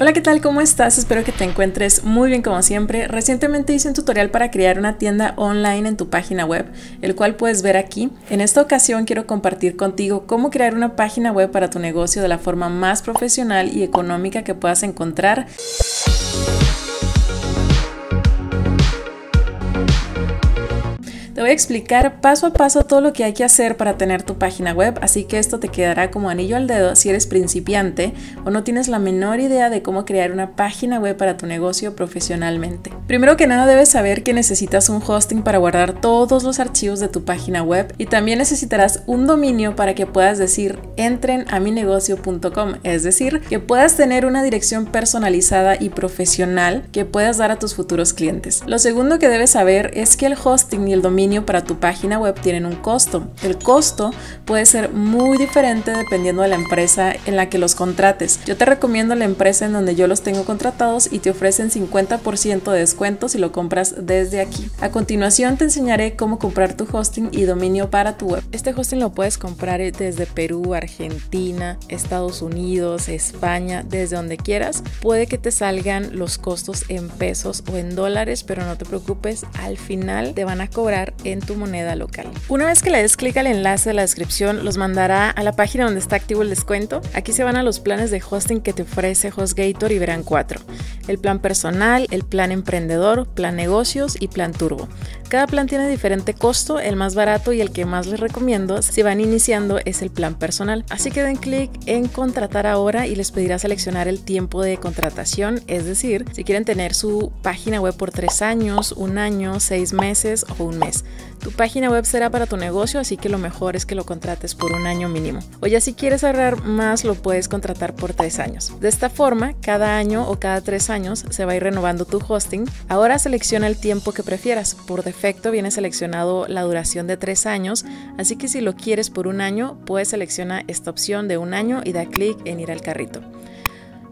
Hola, ¿qué tal? ¿Cómo estás? Espero que te encuentres muy bien como siempre. Recientemente hice un tutorial para crear una tienda online en tu página web, el cual puedes ver aquí. En esta ocasión quiero compartir contigo cómo crear una página web para tu negocio de la forma más profesional y económica que puedas encontrar. Te voy a explicar paso a paso todo lo que hay que hacer para tener tu página web, así que esto te quedará como anillo al dedo si eres principiante o no tienes la menor idea de cómo crear una página web para tu negocio profesionalmente. Primero que nada debes saber que necesitas un hosting para guardar todos los archivos de tu página web y también necesitarás un dominio para que puedas decir entren a es decir, que puedas tener una dirección personalizada y profesional que puedas dar a tus futuros clientes. Lo segundo que debes saber es que el hosting y el dominio para tu página web tienen un costo. El costo puede ser muy diferente dependiendo de la empresa en la que los contrates. Yo te recomiendo la empresa en donde yo los tengo contratados y te ofrecen 50% de descuento si lo compras desde aquí. A continuación te enseñaré cómo comprar tu hosting y dominio para tu web. Este hosting lo puedes comprar desde Perú, Argentina, Estados Unidos, España, desde donde quieras. Puede que te salgan los costos en pesos o en dólares, pero no te preocupes, al final te van a cobrar en tu moneda local. Una vez que le des clic al enlace de la descripción, los mandará a la página donde está activo el descuento. Aquí se van a los planes de hosting que te ofrece HostGator y verán cuatro. El plan personal, el plan emprendedor, plan negocios y plan turbo. Cada plan tiene diferente costo, el más barato y el que más les recomiendo si van iniciando es el plan personal. Así que den clic en contratar ahora y les pedirá seleccionar el tiempo de contratación, es decir, si quieren tener su página web por tres años, un año, seis meses o un mes tu página web será para tu negocio, así que lo mejor es que lo contrates por un año mínimo. O ya si quieres ahorrar más, lo puedes contratar por tres años. De esta forma, cada año o cada tres años se va a ir renovando tu hosting. Ahora selecciona el tiempo que prefieras. Por defecto viene seleccionado la duración de tres años, así que si lo quieres por un año, puedes seleccionar esta opción de un año y da clic en ir al carrito.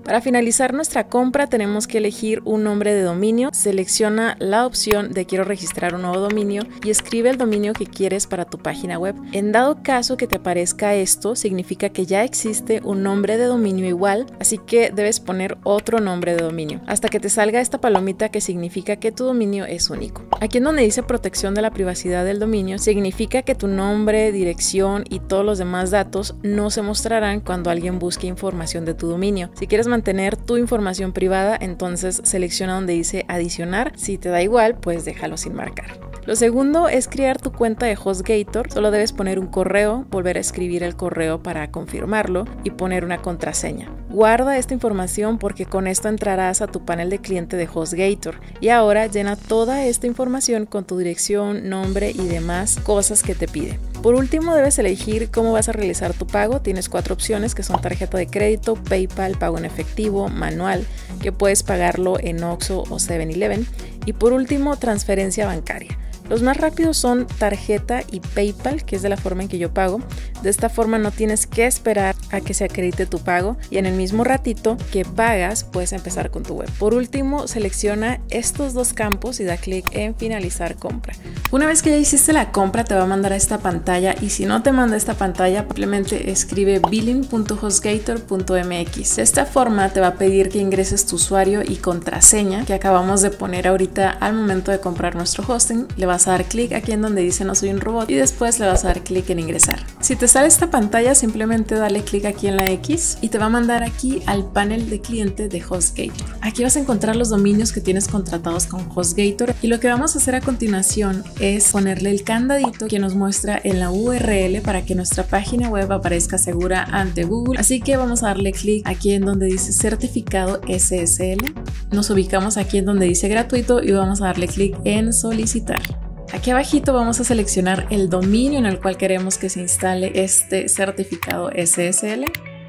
Para finalizar nuestra compra tenemos que elegir un nombre de dominio, selecciona la opción de quiero registrar un nuevo dominio y escribe el dominio que quieres para tu página web. En dado caso que te aparezca esto, significa que ya existe un nombre de dominio igual, así que debes poner otro nombre de dominio, hasta que te salga esta palomita que significa que tu dominio es único. Aquí en donde dice protección de la privacidad del dominio, significa que tu nombre, dirección y todos los demás datos no se mostrarán cuando alguien busque información de tu dominio. Si quieres mantener tu información privada, entonces selecciona donde dice adicionar. Si te da igual, pues déjalo sin marcar. Lo segundo es crear tu cuenta de HostGator. Solo debes poner un correo, volver a escribir el correo para confirmarlo y poner una contraseña. Guarda esta información porque con esto entrarás a tu panel de cliente de HostGator. Y ahora llena toda esta información con tu dirección, nombre y demás cosas que te pide. Por último, debes elegir cómo vas a realizar tu pago. Tienes cuatro opciones que son tarjeta de crédito, PayPal, pago en efectivo efectivo, manual, que puedes pagarlo en OXO o 7-Eleven. Y por último, transferencia bancaria los más rápidos son tarjeta y PayPal, que es de la forma en que yo pago. De esta forma no tienes que esperar a que se acredite tu pago y en el mismo ratito que pagas puedes empezar con tu web. Por último, selecciona estos dos campos y da clic en finalizar compra. Una vez que ya hiciste la compra te va a mandar a esta pantalla y si no te manda esta pantalla simplemente escribe billing.hostgator.mx. De esta forma te va a pedir que ingreses tu usuario y contraseña que acabamos de poner ahorita al momento de comprar nuestro hosting. Le vas a dar clic aquí en donde dice no soy un robot y después le vas a dar clic en ingresar. Si te sale esta pantalla simplemente dale clic aquí en la X y te va a mandar aquí al panel de cliente de HostGator. Aquí vas a encontrar los dominios que tienes contratados con HostGator y lo que vamos a hacer a continuación es ponerle el candadito que nos muestra en la URL para que nuestra página web aparezca segura ante Google. Así que vamos a darle clic aquí en donde dice certificado SSL. Nos ubicamos aquí en donde dice gratuito y vamos a darle clic en solicitar. Aquí abajito vamos a seleccionar el dominio en el cual queremos que se instale este certificado SSL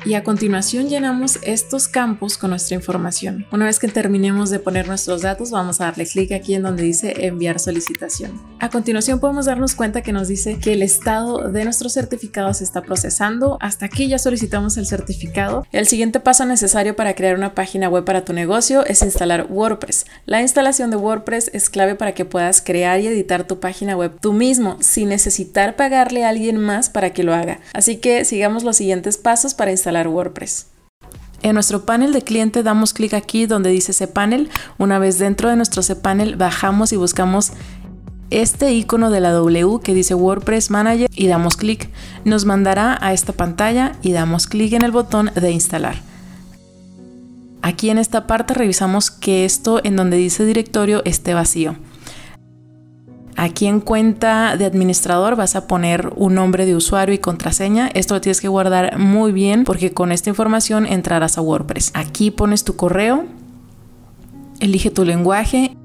y a continuación llenamos estos campos con nuestra información. Una vez que terminemos de poner nuestros datos vamos a darle clic aquí en donde dice enviar solicitación. A continuación podemos darnos cuenta que nos dice que el estado de nuestro certificado se está procesando. Hasta aquí ya solicitamos el certificado. El siguiente paso necesario para crear una página web para tu negocio es instalar WordPress. La instalación de WordPress es clave para que puedas crear y editar tu página web tú mismo sin necesitar pagarle a alguien más para que lo haga. Así que sigamos los siguientes pasos para instalar WordPress. En nuestro panel de cliente damos clic aquí donde dice cPanel. Una vez dentro de nuestro cPanel bajamos y buscamos este icono de la W que dice WordPress Manager y damos clic. Nos mandará a esta pantalla y damos clic en el botón de instalar. Aquí en esta parte revisamos que esto en donde dice directorio esté vacío. Aquí en cuenta de administrador vas a poner un nombre de usuario y contraseña. Esto lo tienes que guardar muy bien porque con esta información entrarás a WordPress. Aquí pones tu correo, elige tu lenguaje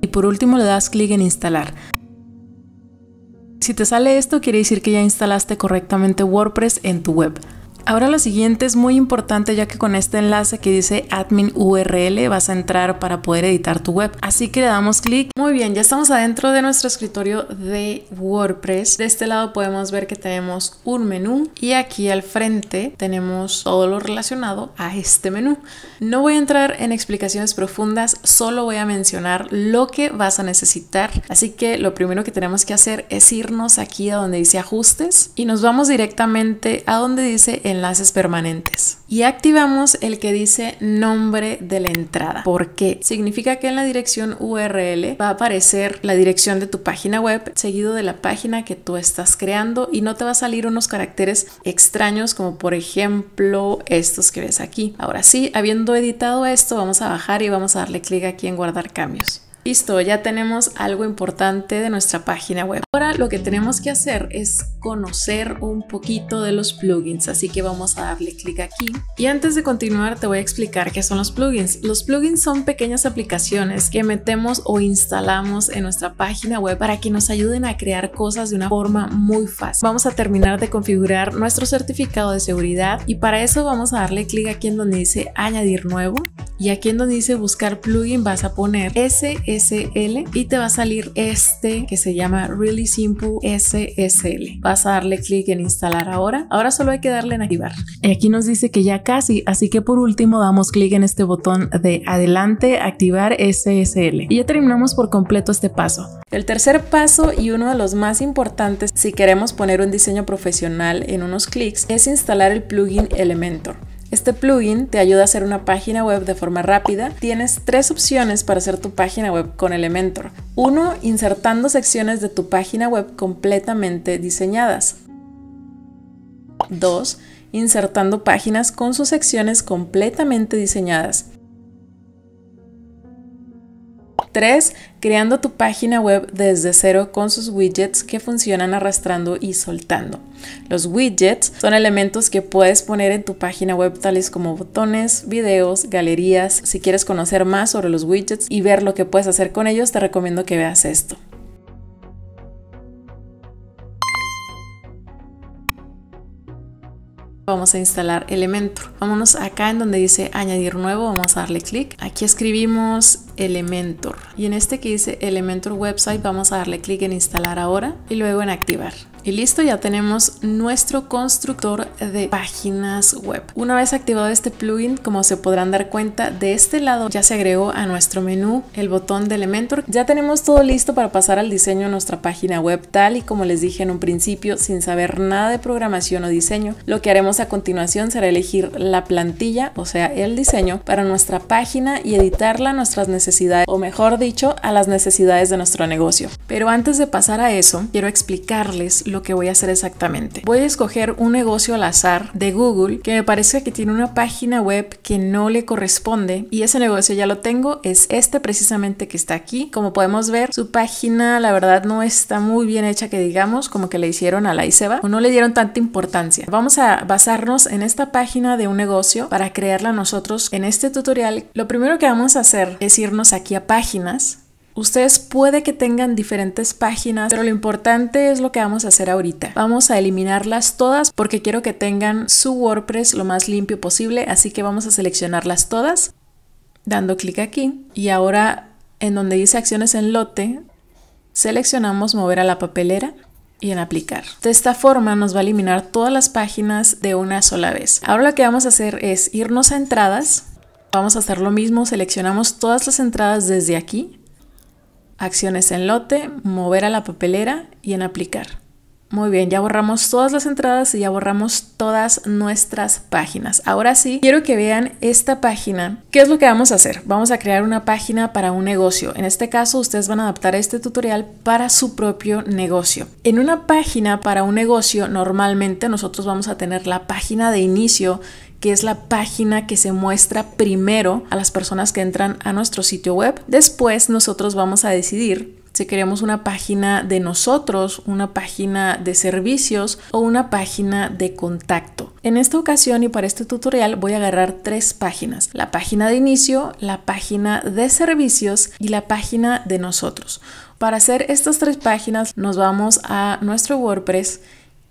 y por último le das clic en instalar. Si te sale esto, quiere decir que ya instalaste correctamente WordPress en tu web. Ahora lo siguiente es muy importante ya que con este enlace que dice admin URL vas a entrar para poder editar tu web. Así que le damos clic. Muy bien, ya estamos adentro de nuestro escritorio de WordPress. De este lado podemos ver que tenemos un menú y aquí al frente tenemos todo lo relacionado a este menú. No voy a entrar en explicaciones profundas, solo voy a mencionar lo que vas a necesitar. Así que lo primero que tenemos que hacer es irnos aquí a donde dice ajustes y nos vamos directamente a donde dice enlaces permanentes. Y activamos el que dice nombre de la entrada. Porque Significa que en la dirección URL va a aparecer la dirección de tu página web seguido de la página que tú estás creando y no te va a salir unos caracteres extraños como por ejemplo estos que ves aquí. Ahora sí, habiendo editado esto, vamos a bajar y vamos a darle clic aquí en guardar cambios. Listo, ya tenemos algo importante de nuestra página web. Ahora lo que tenemos que hacer es conocer un poquito de los plugins, así que vamos a darle clic aquí. Y antes de continuar te voy a explicar qué son los plugins. Los plugins son pequeñas aplicaciones que metemos o instalamos en nuestra página web para que nos ayuden a crear cosas de una forma muy fácil. Vamos a terminar de configurar nuestro certificado de seguridad y para eso vamos a darle clic aquí en donde dice añadir nuevo y aquí en donde dice buscar plugin vas a poner ese SSL y te va a salir este que se llama Really Simple SSL. Vas a darle clic en instalar ahora. Ahora solo hay que darle en activar. Y Aquí nos dice que ya casi, así que por último damos clic en este botón de adelante, activar SSL. Y ya terminamos por completo este paso. El tercer paso y uno de los más importantes si queremos poner un diseño profesional en unos clics es instalar el plugin Elementor. Este plugin te ayuda a hacer una página web de forma rápida. Tienes tres opciones para hacer tu página web con Elementor. Uno, Insertando secciones de tu página web completamente diseñadas. 2. Insertando páginas con sus secciones completamente diseñadas. 3. Creando tu página web desde cero con sus widgets que funcionan arrastrando y soltando. Los widgets son elementos que puedes poner en tu página web tales como botones, videos, galerías. Si quieres conocer más sobre los widgets y ver lo que puedes hacer con ellos, te recomiendo que veas esto. vamos a instalar Elementor. Vámonos acá en donde dice añadir nuevo, vamos a darle clic. Aquí escribimos Elementor y en este que dice Elementor Website vamos a darle clic en instalar ahora y luego en activar. Y listo, ya tenemos nuestro constructor de páginas web. Una vez activado este plugin, como se podrán dar cuenta, de este lado ya se agregó a nuestro menú el botón de Elementor. Ya tenemos todo listo para pasar al diseño de nuestra página web, tal y como les dije en un principio, sin saber nada de programación o diseño. Lo que haremos a continuación será elegir la plantilla, o sea, el diseño, para nuestra página y editarla a nuestras necesidades, o mejor dicho, a las necesidades de nuestro negocio. Pero antes de pasar a eso, quiero explicarles lo que voy a hacer exactamente. Voy a escoger un negocio al azar de Google que me parece que tiene una página web que no le corresponde y ese negocio ya lo tengo, es este precisamente que está aquí. Como podemos ver, su página la verdad no está muy bien hecha que digamos, como que le hicieron a la ICEBA o no le dieron tanta importancia. Vamos a basarnos en esta página de un negocio para crearla nosotros en este tutorial. Lo primero que vamos a hacer es irnos aquí a páginas Ustedes puede que tengan diferentes páginas, pero lo importante es lo que vamos a hacer ahorita. Vamos a eliminarlas todas porque quiero que tengan su WordPress lo más limpio posible, así que vamos a seleccionarlas todas dando clic aquí y ahora en donde dice acciones en lote seleccionamos mover a la papelera y en aplicar. De esta forma nos va a eliminar todas las páginas de una sola vez. Ahora lo que vamos a hacer es irnos a entradas. Vamos a hacer lo mismo, seleccionamos todas las entradas desde aquí acciones en lote, mover a la papelera y en aplicar. Muy bien, ya borramos todas las entradas y ya borramos todas nuestras páginas. Ahora sí, quiero que vean esta página. ¿Qué es lo que vamos a hacer? Vamos a crear una página para un negocio. En este caso, ustedes van a adaptar este tutorial para su propio negocio. En una página para un negocio, normalmente nosotros vamos a tener la página de inicio que es la página que se muestra primero a las personas que entran a nuestro sitio web. Después nosotros vamos a decidir si queremos una página de nosotros, una página de servicios o una página de contacto. En esta ocasión y para este tutorial voy a agarrar tres páginas, la página de inicio, la página de servicios y la página de nosotros. Para hacer estas tres páginas nos vamos a nuestro WordPress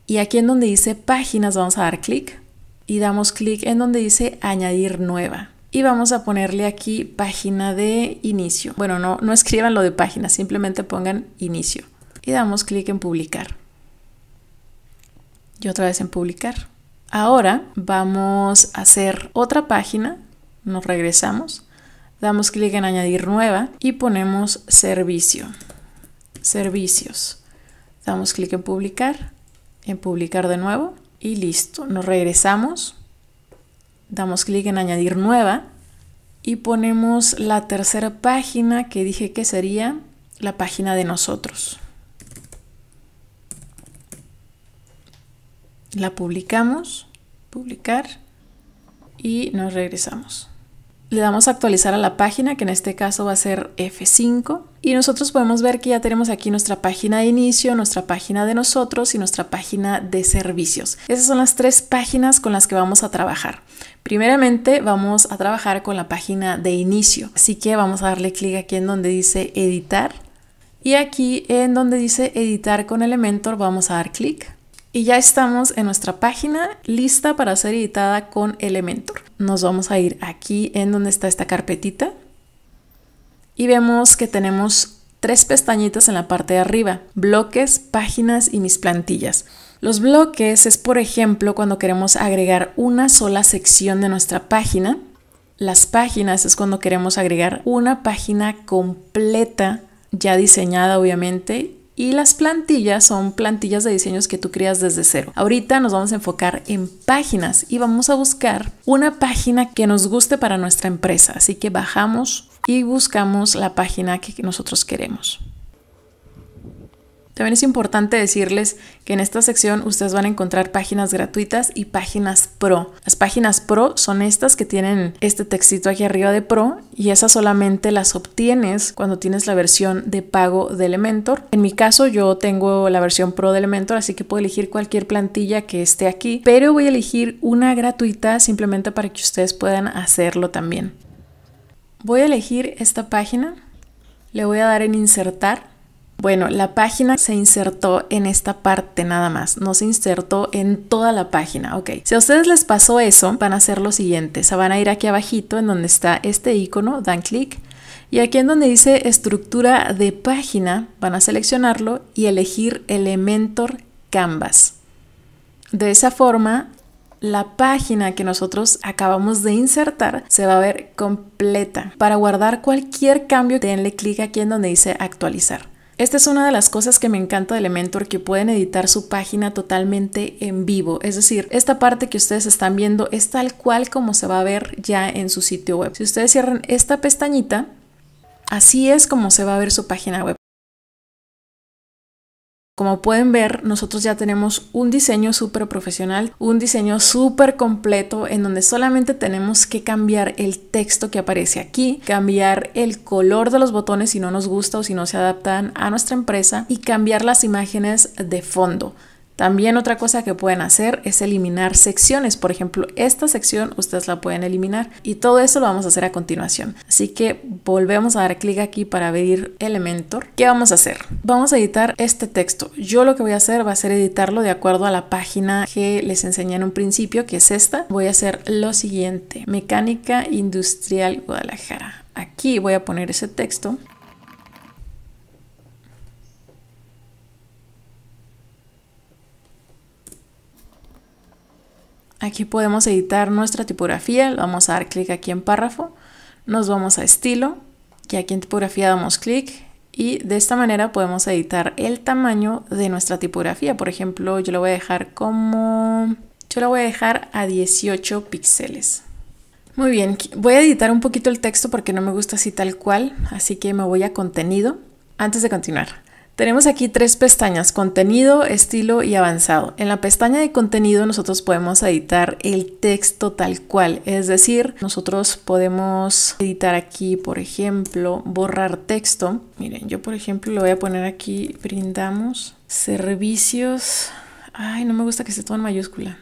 y aquí en donde dice páginas vamos a dar clic y damos clic en donde dice añadir nueva. Y vamos a ponerle aquí página de inicio. Bueno, no, no escriban lo de página, simplemente pongan inicio. Y damos clic en publicar. Y otra vez en publicar. Ahora vamos a hacer otra página. Nos regresamos. Damos clic en añadir nueva y ponemos servicio. Servicios. Damos clic en publicar. En publicar de nuevo y listo, nos regresamos, damos clic en añadir nueva y ponemos la tercera página que dije que sería la página de nosotros. La publicamos, publicar y nos regresamos le damos a actualizar a la página, que en este caso va a ser F5. Y nosotros podemos ver que ya tenemos aquí nuestra página de inicio, nuestra página de nosotros y nuestra página de servicios. Esas son las tres páginas con las que vamos a trabajar. Primeramente vamos a trabajar con la página de inicio. Así que vamos a darle clic aquí en donde dice editar. Y aquí en donde dice editar con Elementor vamos a dar clic. Y ya estamos en nuestra página lista para ser editada con Elementor. Nos vamos a ir aquí en donde está esta carpetita y vemos que tenemos tres pestañitas en la parte de arriba, bloques, páginas y mis plantillas. Los bloques es, por ejemplo, cuando queremos agregar una sola sección de nuestra página. Las páginas es cuando queremos agregar una página completa, ya diseñada obviamente, y las plantillas son plantillas de diseños que tú creas desde cero. Ahorita nos vamos a enfocar en páginas y vamos a buscar una página que nos guste para nuestra empresa. Así que bajamos y buscamos la página que nosotros queremos. También es importante decirles que en esta sección ustedes van a encontrar páginas gratuitas y páginas pro. Las páginas pro son estas que tienen este textito aquí arriba de pro y esas solamente las obtienes cuando tienes la versión de pago de Elementor. En mi caso yo tengo la versión pro de Elementor, así que puedo elegir cualquier plantilla que esté aquí, pero voy a elegir una gratuita simplemente para que ustedes puedan hacerlo también. Voy a elegir esta página, le voy a dar en insertar bueno, la página se insertó en esta parte nada más, no se insertó en toda la página, ok. Si a ustedes les pasó eso, van a hacer lo siguiente, se van a ir aquí abajito en donde está este icono, dan clic. Y aquí en donde dice estructura de página, van a seleccionarlo y elegir Elementor Canvas. De esa forma, la página que nosotros acabamos de insertar se va a ver completa. Para guardar cualquier cambio, denle clic aquí en donde dice actualizar. Esta es una de las cosas que me encanta de Elementor, que pueden editar su página totalmente en vivo. Es decir, esta parte que ustedes están viendo es tal cual como se va a ver ya en su sitio web. Si ustedes cierran esta pestañita, así es como se va a ver su página web. Como pueden ver, nosotros ya tenemos un diseño súper profesional, un diseño súper completo en donde solamente tenemos que cambiar el texto que aparece aquí, cambiar el color de los botones si no nos gusta o si no se adaptan a nuestra empresa y cambiar las imágenes de fondo. También otra cosa que pueden hacer es eliminar secciones. Por ejemplo, esta sección ustedes la pueden eliminar y todo eso lo vamos a hacer a continuación. Así que volvemos a dar clic aquí para abrir Elementor. ¿Qué vamos a hacer? Vamos a editar este texto. Yo lo que voy a hacer va a ser editarlo de acuerdo a la página que les enseñé en un principio, que es esta. Voy a hacer lo siguiente. Mecánica Industrial Guadalajara. Aquí voy a poner ese texto. Aquí podemos editar nuestra tipografía, vamos a dar clic aquí en párrafo, nos vamos a estilo y aquí en tipografía damos clic y de esta manera podemos editar el tamaño de nuestra tipografía. Por ejemplo, yo lo voy a dejar como... Yo lo voy a dejar a 18 píxeles. Muy bien, voy a editar un poquito el texto porque no me gusta así tal cual, así que me voy a contenido antes de continuar. Tenemos aquí tres pestañas, contenido, estilo y avanzado. En la pestaña de contenido nosotros podemos editar el texto tal cual, es decir, nosotros podemos editar aquí, por ejemplo, borrar texto. Miren, yo por ejemplo lo voy a poner aquí, brindamos servicios. Ay, no me gusta que esté todo en mayúscula.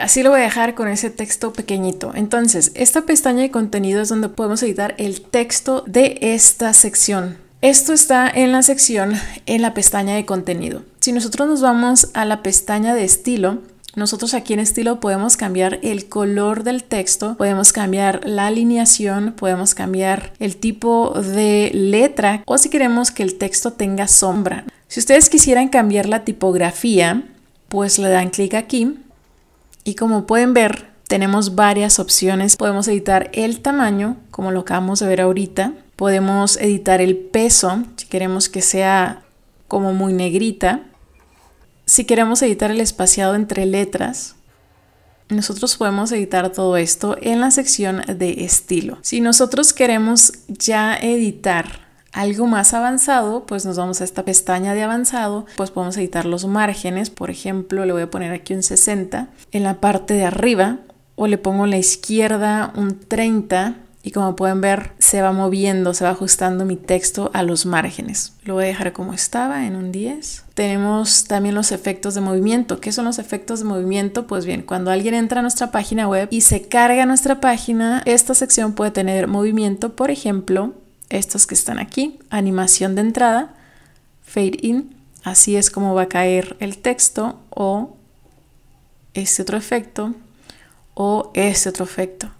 así lo voy a dejar con ese texto pequeñito. Entonces, esta pestaña de contenido es donde podemos editar el texto de esta sección. Esto está en la sección en la pestaña de contenido. Si nosotros nos vamos a la pestaña de estilo, nosotros aquí en estilo podemos cambiar el color del texto, podemos cambiar la alineación, podemos cambiar el tipo de letra o si queremos que el texto tenga sombra. Si ustedes quisieran cambiar la tipografía, pues le dan clic aquí y como pueden ver, tenemos varias opciones. Podemos editar el tamaño, como lo acabamos de ver ahorita. Podemos editar el peso, si queremos que sea como muy negrita. Si queremos editar el espaciado entre letras, nosotros podemos editar todo esto en la sección de estilo. Si nosotros queremos ya editar algo más avanzado, pues nos vamos a esta pestaña de avanzado, pues podemos editar los márgenes, por ejemplo, le voy a poner aquí un 60 en la parte de arriba o le pongo en la izquierda un 30 y como pueden ver se va moviendo, se va ajustando mi texto a los márgenes. Lo voy a dejar como estaba en un 10. Tenemos también los efectos de movimiento. ¿Qué son los efectos de movimiento? Pues bien, cuando alguien entra a nuestra página web y se carga nuestra página, esta sección puede tener movimiento, por ejemplo, estos que están aquí, animación de entrada, fade in, así es como va a caer el texto o este otro efecto o este otro efecto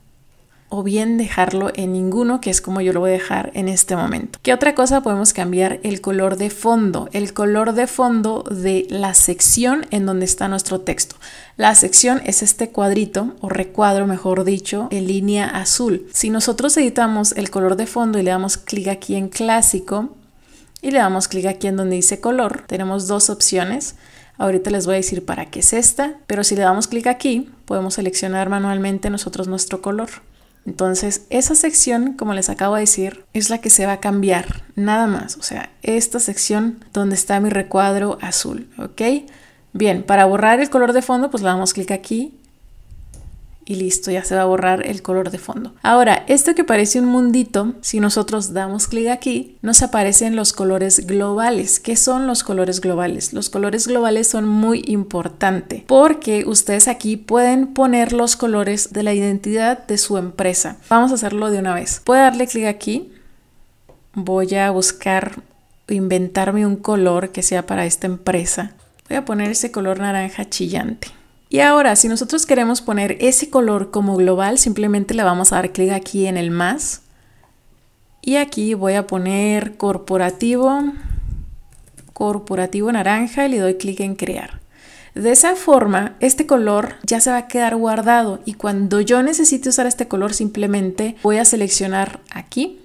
o bien dejarlo en ninguno, que es como yo lo voy a dejar en este momento. ¿Qué otra cosa podemos cambiar? El color de fondo, el color de fondo de la sección en donde está nuestro texto. La sección es este cuadrito o recuadro, mejor dicho, en línea azul. Si nosotros editamos el color de fondo y le damos clic aquí en clásico y le damos clic aquí en donde dice color, tenemos dos opciones. Ahorita les voy a decir para qué es esta, pero si le damos clic aquí, podemos seleccionar manualmente nosotros nuestro color. Entonces, esa sección, como les acabo de decir, es la que se va a cambiar, nada más. O sea, esta sección donde está mi recuadro azul, ¿ok? Bien, para borrar el color de fondo, pues le damos clic aquí y listo, ya se va a borrar el color de fondo. Ahora, esto que parece un mundito, si nosotros damos clic aquí, nos aparecen los colores globales. ¿Qué son los colores globales? Los colores globales son muy importantes porque ustedes aquí pueden poner los colores de la identidad de su empresa. Vamos a hacerlo de una vez. Puedo darle clic aquí. Voy a buscar, inventarme un color que sea para esta empresa. Voy a poner ese color naranja chillante. Y ahora, si nosotros queremos poner ese color como global, simplemente le vamos a dar clic aquí en el más. Y aquí voy a poner corporativo, corporativo naranja y le doy clic en crear. De esa forma, este color ya se va a quedar guardado y cuando yo necesite usar este color, simplemente voy a seleccionar aquí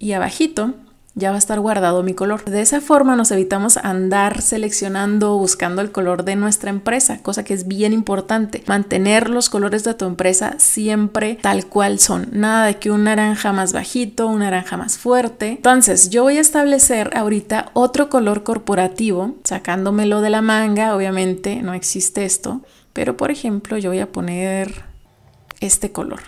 y abajito ya va a estar guardado mi color. De esa forma nos evitamos andar seleccionando, buscando el color de nuestra empresa, cosa que es bien importante. Mantener los colores de tu empresa siempre tal cual son. Nada de que un naranja más bajito, un naranja más fuerte. Entonces, yo voy a establecer ahorita otro color corporativo, sacándomelo de la manga, obviamente no existe esto, pero por ejemplo yo voy a poner este color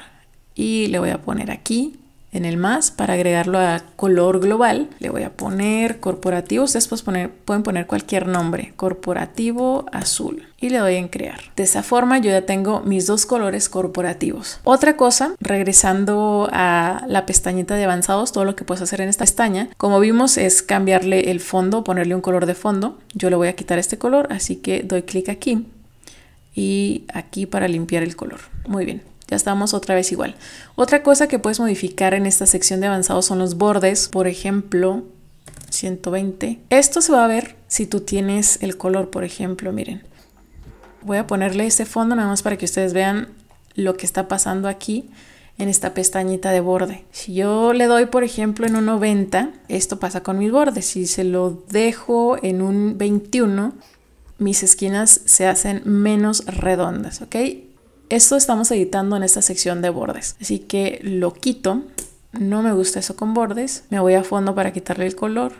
y le voy a poner aquí en el más para agregarlo a color global. Le voy a poner corporativo. después poner, pueden poner cualquier nombre. Corporativo azul. Y le doy en crear. De esa forma yo ya tengo mis dos colores corporativos. Otra cosa, regresando a la pestañita de avanzados, todo lo que puedes hacer en esta pestaña, como vimos es cambiarle el fondo, ponerle un color de fondo. Yo le voy a quitar este color, así que doy clic aquí y aquí para limpiar el color. Muy bien ya estamos otra vez igual. Otra cosa que puedes modificar en esta sección de avanzado son los bordes, por ejemplo, 120. Esto se va a ver si tú tienes el color, por ejemplo, miren. Voy a ponerle este fondo nada más para que ustedes vean lo que está pasando aquí en esta pestañita de borde. Si yo le doy, por ejemplo, en un 90, esto pasa con mis bordes. Si se lo dejo en un 21, mis esquinas se hacen menos redondas, ¿ok? Esto estamos editando en esta sección de bordes, así que lo quito. No me gusta eso con bordes. Me voy a fondo para quitarle el color.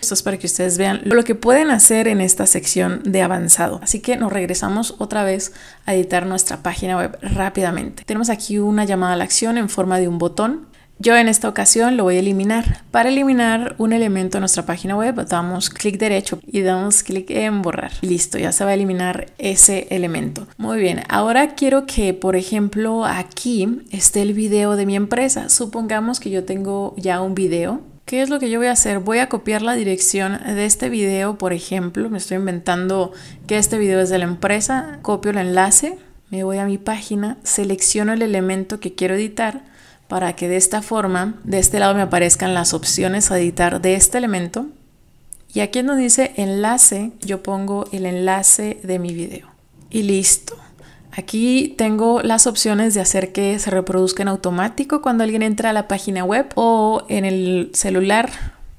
Esto es para que ustedes vean lo que pueden hacer en esta sección de avanzado. Así que nos regresamos otra vez a editar nuestra página web rápidamente. Tenemos aquí una llamada a la acción en forma de un botón. Yo en esta ocasión lo voy a eliminar. Para eliminar un elemento en nuestra página web, damos clic derecho y damos clic en borrar. Listo, ya se va a eliminar ese elemento. Muy bien, ahora quiero que, por ejemplo, aquí esté el video de mi empresa. Supongamos que yo tengo ya un video ¿Qué es lo que yo voy a hacer? Voy a copiar la dirección de este video, por ejemplo. Me estoy inventando que este video es de la empresa. Copio el enlace, me voy a mi página, selecciono el elemento que quiero editar para que de esta forma, de este lado me aparezcan las opciones a editar de este elemento. Y aquí nos dice enlace, yo pongo el enlace de mi video. Y listo. Aquí tengo las opciones de hacer que se reproduzca en automático cuando alguien entra a la página web o en el celular.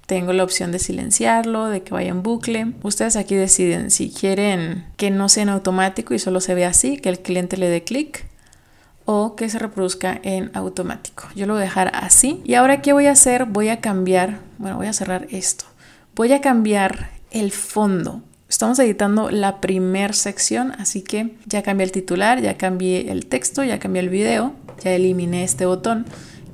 Tengo la opción de silenciarlo, de que vaya en bucle. Ustedes aquí deciden si quieren que no sea en automático y solo se vea así, que el cliente le dé clic o que se reproduzca en automático. Yo lo voy a dejar así. Y ahora, ¿qué voy a hacer? Voy a cambiar, bueno, voy a cerrar esto. Voy a cambiar el fondo. Estamos editando la primer sección, así que ya cambié el titular, ya cambié el texto, ya cambié el video, ya eliminé este botón.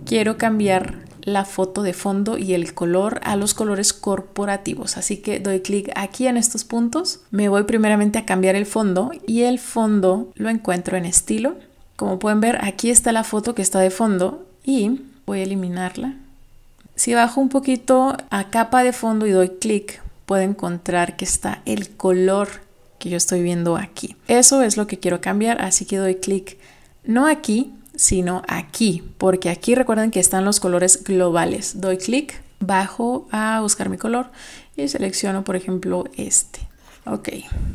Quiero cambiar la foto de fondo y el color a los colores corporativos. Así que doy clic aquí en estos puntos. Me voy primeramente a cambiar el fondo y el fondo lo encuentro en estilo como pueden ver, aquí está la foto que está de fondo y voy a eliminarla. Si bajo un poquito a capa de fondo y doy clic, puedo encontrar que está el color que yo estoy viendo aquí. Eso es lo que quiero cambiar, así que doy clic no aquí, sino aquí, porque aquí recuerden que están los colores globales. Doy clic, bajo a buscar mi color y selecciono, por ejemplo, este. Ok,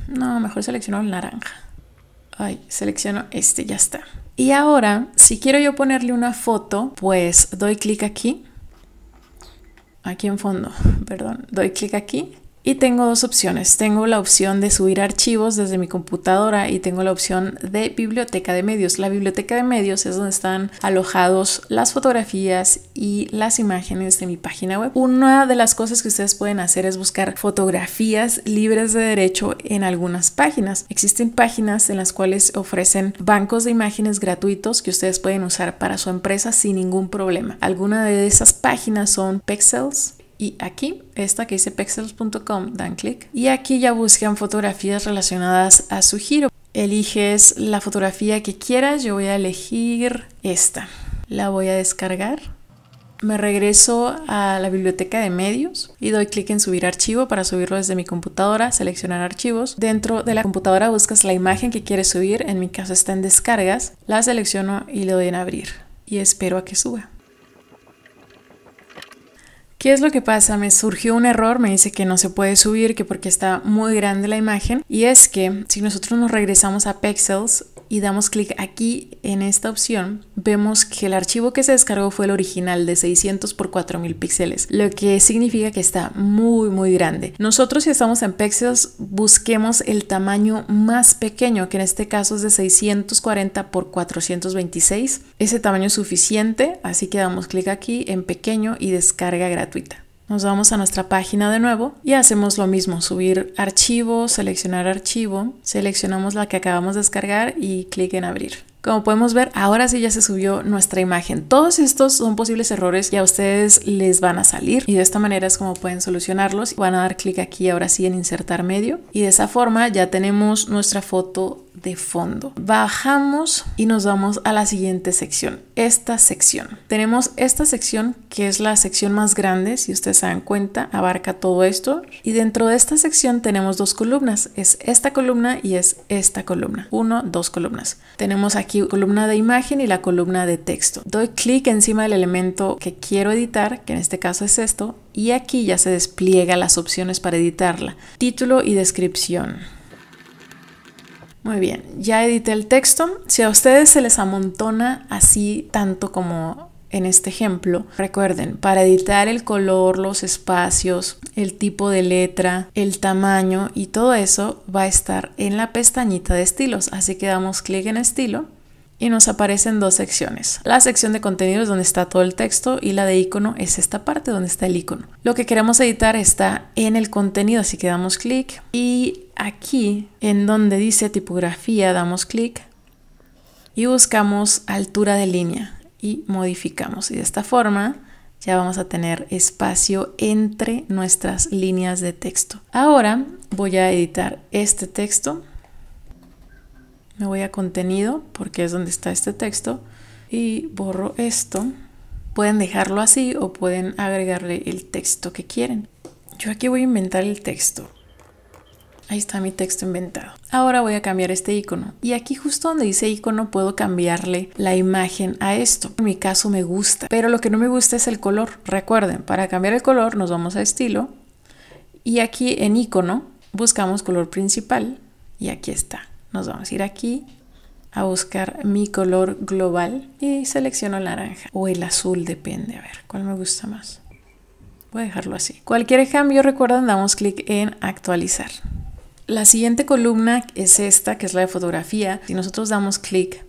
no, mejor selecciono el naranja. Ay, selecciono este, ya está. Y ahora, si quiero yo ponerle una foto, pues doy clic aquí. Aquí en fondo, perdón. Doy clic aquí y tengo dos opciones. Tengo la opción de subir archivos desde mi computadora y tengo la opción de biblioteca de medios. La biblioteca de medios es donde están alojados las fotografías y las imágenes de mi página web. Una de las cosas que ustedes pueden hacer es buscar fotografías libres de derecho en algunas páginas. Existen páginas en las cuales ofrecen bancos de imágenes gratuitos que ustedes pueden usar para su empresa sin ningún problema. Algunas de esas páginas son Pexels, y aquí, esta que dice pexels.com, dan clic y aquí ya buscan fotografías relacionadas a su giro. Eliges la fotografía que quieras, yo voy a elegir esta. La voy a descargar. Me regreso a la biblioteca de medios y doy clic en subir archivo para subirlo desde mi computadora, seleccionar archivos. Dentro de la computadora buscas la imagen que quieres subir, en mi caso está en descargas, la selecciono y le doy en abrir y espero a que suba. ¿Qué es lo que pasa? Me surgió un error, me dice que no se puede subir, que porque está muy grande la imagen. Y es que si nosotros nos regresamos a Pexels y damos clic aquí en esta opción, vemos que el archivo que se descargó fue el original de 600 por 4000 píxeles, lo que significa que está muy muy grande. Nosotros si estamos en pexels busquemos el tamaño más pequeño, que en este caso es de 640 por 426. Ese tamaño es suficiente, así que damos clic aquí en pequeño y descarga gratis. Nos vamos a nuestra página de nuevo y hacemos lo mismo, subir archivo, seleccionar archivo, seleccionamos la que acabamos de descargar y clic en abrir. Como podemos ver, ahora sí ya se subió nuestra imagen. Todos estos son posibles errores y a ustedes les van a salir y de esta manera es como pueden solucionarlos. Van a dar clic aquí ahora sí en insertar medio y de esa forma ya tenemos nuestra foto de fondo. Bajamos y nos vamos a la siguiente sección, esta sección. Tenemos esta sección que es la sección más grande, si ustedes se dan cuenta, abarca todo esto. Y dentro de esta sección tenemos dos columnas, es esta columna y es esta columna. Uno, dos columnas. Tenemos aquí columna de imagen y la columna de texto. Doy clic encima del elemento que quiero editar, que en este caso es esto, y aquí ya se despliega las opciones para editarla. Título y descripción muy bien, ya edité el texto. Si a ustedes se les amontona así tanto como en este ejemplo, recuerden, para editar el color, los espacios, el tipo de letra, el tamaño y todo eso va a estar en la pestañita de estilos. Así que damos clic en estilo y nos aparecen dos secciones. La sección de contenido es donde está todo el texto y la de icono es esta parte donde está el icono. Lo que queremos editar está en el contenido, así que damos clic y aquí en donde dice tipografía damos clic y buscamos altura de línea y modificamos y de esta forma ya vamos a tener espacio entre nuestras líneas de texto. Ahora voy a editar este texto me voy a contenido porque es donde está este texto y borro esto. Pueden dejarlo así o pueden agregarle el texto que quieren. Yo aquí voy a inventar el texto. Ahí está mi texto inventado. Ahora voy a cambiar este icono. Y aquí justo donde dice icono puedo cambiarle la imagen a esto. En mi caso me gusta, pero lo que no me gusta es el color. Recuerden, para cambiar el color nos vamos a estilo y aquí en icono buscamos color principal y aquí está. Nos vamos a ir aquí a buscar mi color global y selecciono el naranja o el azul, depende, a ver cuál me gusta más. Voy a dejarlo así. Cualquier cambio, recuerden, damos clic en actualizar. La siguiente columna es esta, que es la de fotografía. Si nosotros damos clic,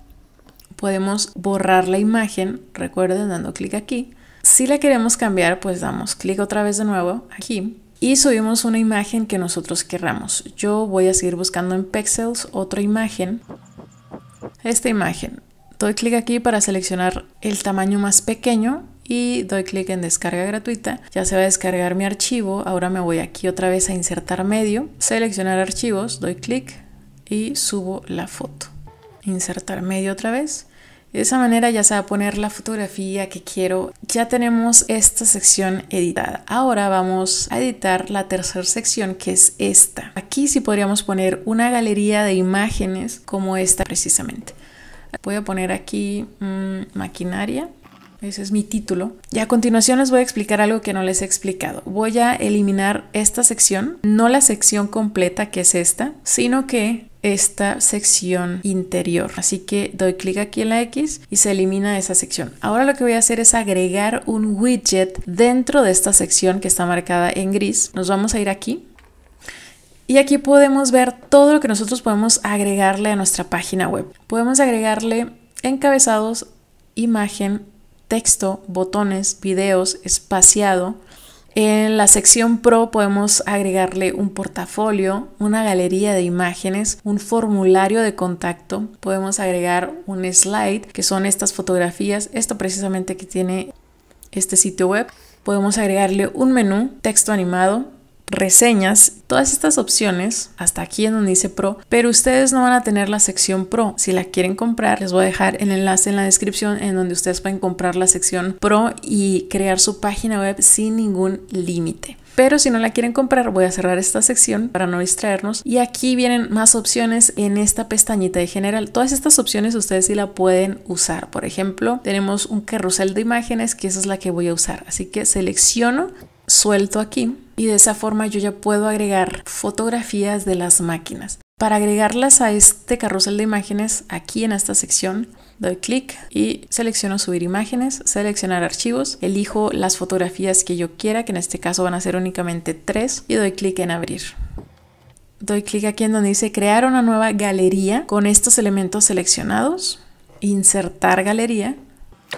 podemos borrar la imagen, recuerden, dando clic aquí. Si la queremos cambiar, pues damos clic otra vez de nuevo aquí y subimos una imagen que nosotros querramos. Yo voy a seguir buscando en Pexels otra imagen. Esta imagen. Doy clic aquí para seleccionar el tamaño más pequeño y doy clic en descarga gratuita. Ya se va a descargar mi archivo. Ahora me voy aquí otra vez a insertar medio, seleccionar archivos, doy clic y subo la foto. Insertar medio otra vez. De esa manera ya se va a poner la fotografía que quiero. Ya tenemos esta sección editada. Ahora vamos a editar la tercera sección que es esta. Aquí sí podríamos poner una galería de imágenes como esta precisamente. Voy a poner aquí mm, maquinaria ese es mi título. Y a continuación les voy a explicar algo que no les he explicado. Voy a eliminar esta sección, no la sección completa que es esta, sino que esta sección interior. Así que doy clic aquí en la X y se elimina esa sección. Ahora lo que voy a hacer es agregar un widget dentro de esta sección que está marcada en gris. Nos vamos a ir aquí y aquí podemos ver todo lo que nosotros podemos agregarle a nuestra página web. Podemos agregarle encabezados, imagen, texto, botones, videos, espaciado. En la sección Pro podemos agregarle un portafolio, una galería de imágenes, un formulario de contacto, podemos agregar un slide, que son estas fotografías, esto precisamente que tiene este sitio web. Podemos agregarle un menú, texto animado, reseñas, todas estas opciones, hasta aquí en donde dice Pro, pero ustedes no van a tener la sección Pro. Si la quieren comprar, les voy a dejar el enlace en la descripción en donde ustedes pueden comprar la sección Pro y crear su página web sin ningún límite. Pero si no la quieren comprar, voy a cerrar esta sección para no distraernos. Y aquí vienen más opciones en esta pestañita de general. Todas estas opciones ustedes sí la pueden usar. Por ejemplo, tenemos un carrusel de imágenes, que esa es la que voy a usar. Así que selecciono suelto aquí y de esa forma yo ya puedo agregar fotografías de las máquinas. Para agregarlas a este carrusel de imágenes, aquí en esta sección, doy clic y selecciono subir imágenes, seleccionar archivos, elijo las fotografías que yo quiera, que en este caso van a ser únicamente tres, y doy clic en abrir. Doy clic aquí en donde dice crear una nueva galería con estos elementos seleccionados, insertar galería,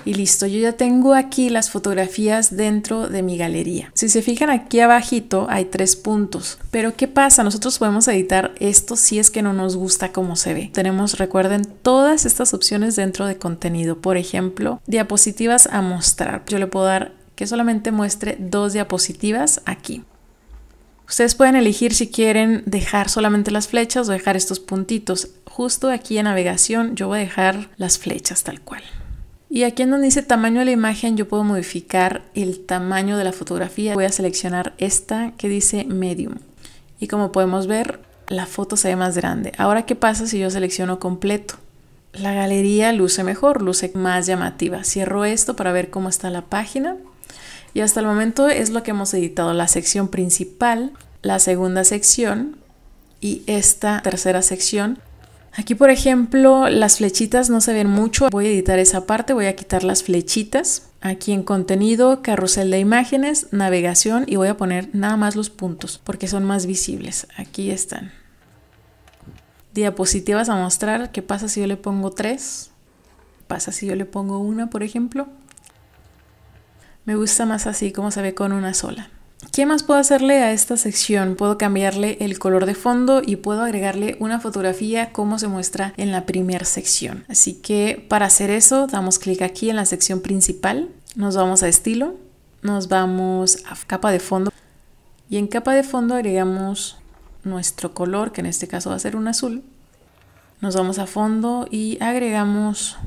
y listo, yo ya tengo aquí las fotografías dentro de mi galería. Si se fijan aquí abajito hay tres puntos, pero ¿qué pasa? Nosotros podemos editar esto si es que no nos gusta cómo se ve. Tenemos, recuerden, todas estas opciones dentro de contenido, por ejemplo, diapositivas a mostrar. Yo le puedo dar que solamente muestre dos diapositivas aquí. Ustedes pueden elegir si quieren dejar solamente las flechas o dejar estos puntitos. Justo aquí en navegación yo voy a dejar las flechas tal cual. Y aquí en donde dice tamaño de la imagen, yo puedo modificar el tamaño de la fotografía. Voy a seleccionar esta que dice medium. Y como podemos ver, la foto se ve más grande. Ahora, ¿qué pasa si yo selecciono completo? La galería luce mejor, luce más llamativa. Cierro esto para ver cómo está la página. Y hasta el momento es lo que hemos editado. La sección principal, la segunda sección y esta tercera sección Aquí por ejemplo las flechitas no se ven mucho, voy a editar esa parte, voy a quitar las flechitas. Aquí en contenido, carrusel de imágenes, navegación y voy a poner nada más los puntos porque son más visibles. Aquí están. Diapositivas a mostrar, ¿qué pasa si yo le pongo tres? ¿Pasa si yo le pongo una, por ejemplo? Me gusta más así como se ve con una sola. ¿Qué más puedo hacerle a esta sección? Puedo cambiarle el color de fondo y puedo agregarle una fotografía como se muestra en la primera sección. Así que para hacer eso damos clic aquí en la sección principal, nos vamos a estilo, nos vamos a capa de fondo y en capa de fondo agregamos nuestro color que en este caso va a ser un azul. Nos vamos a fondo y agregamos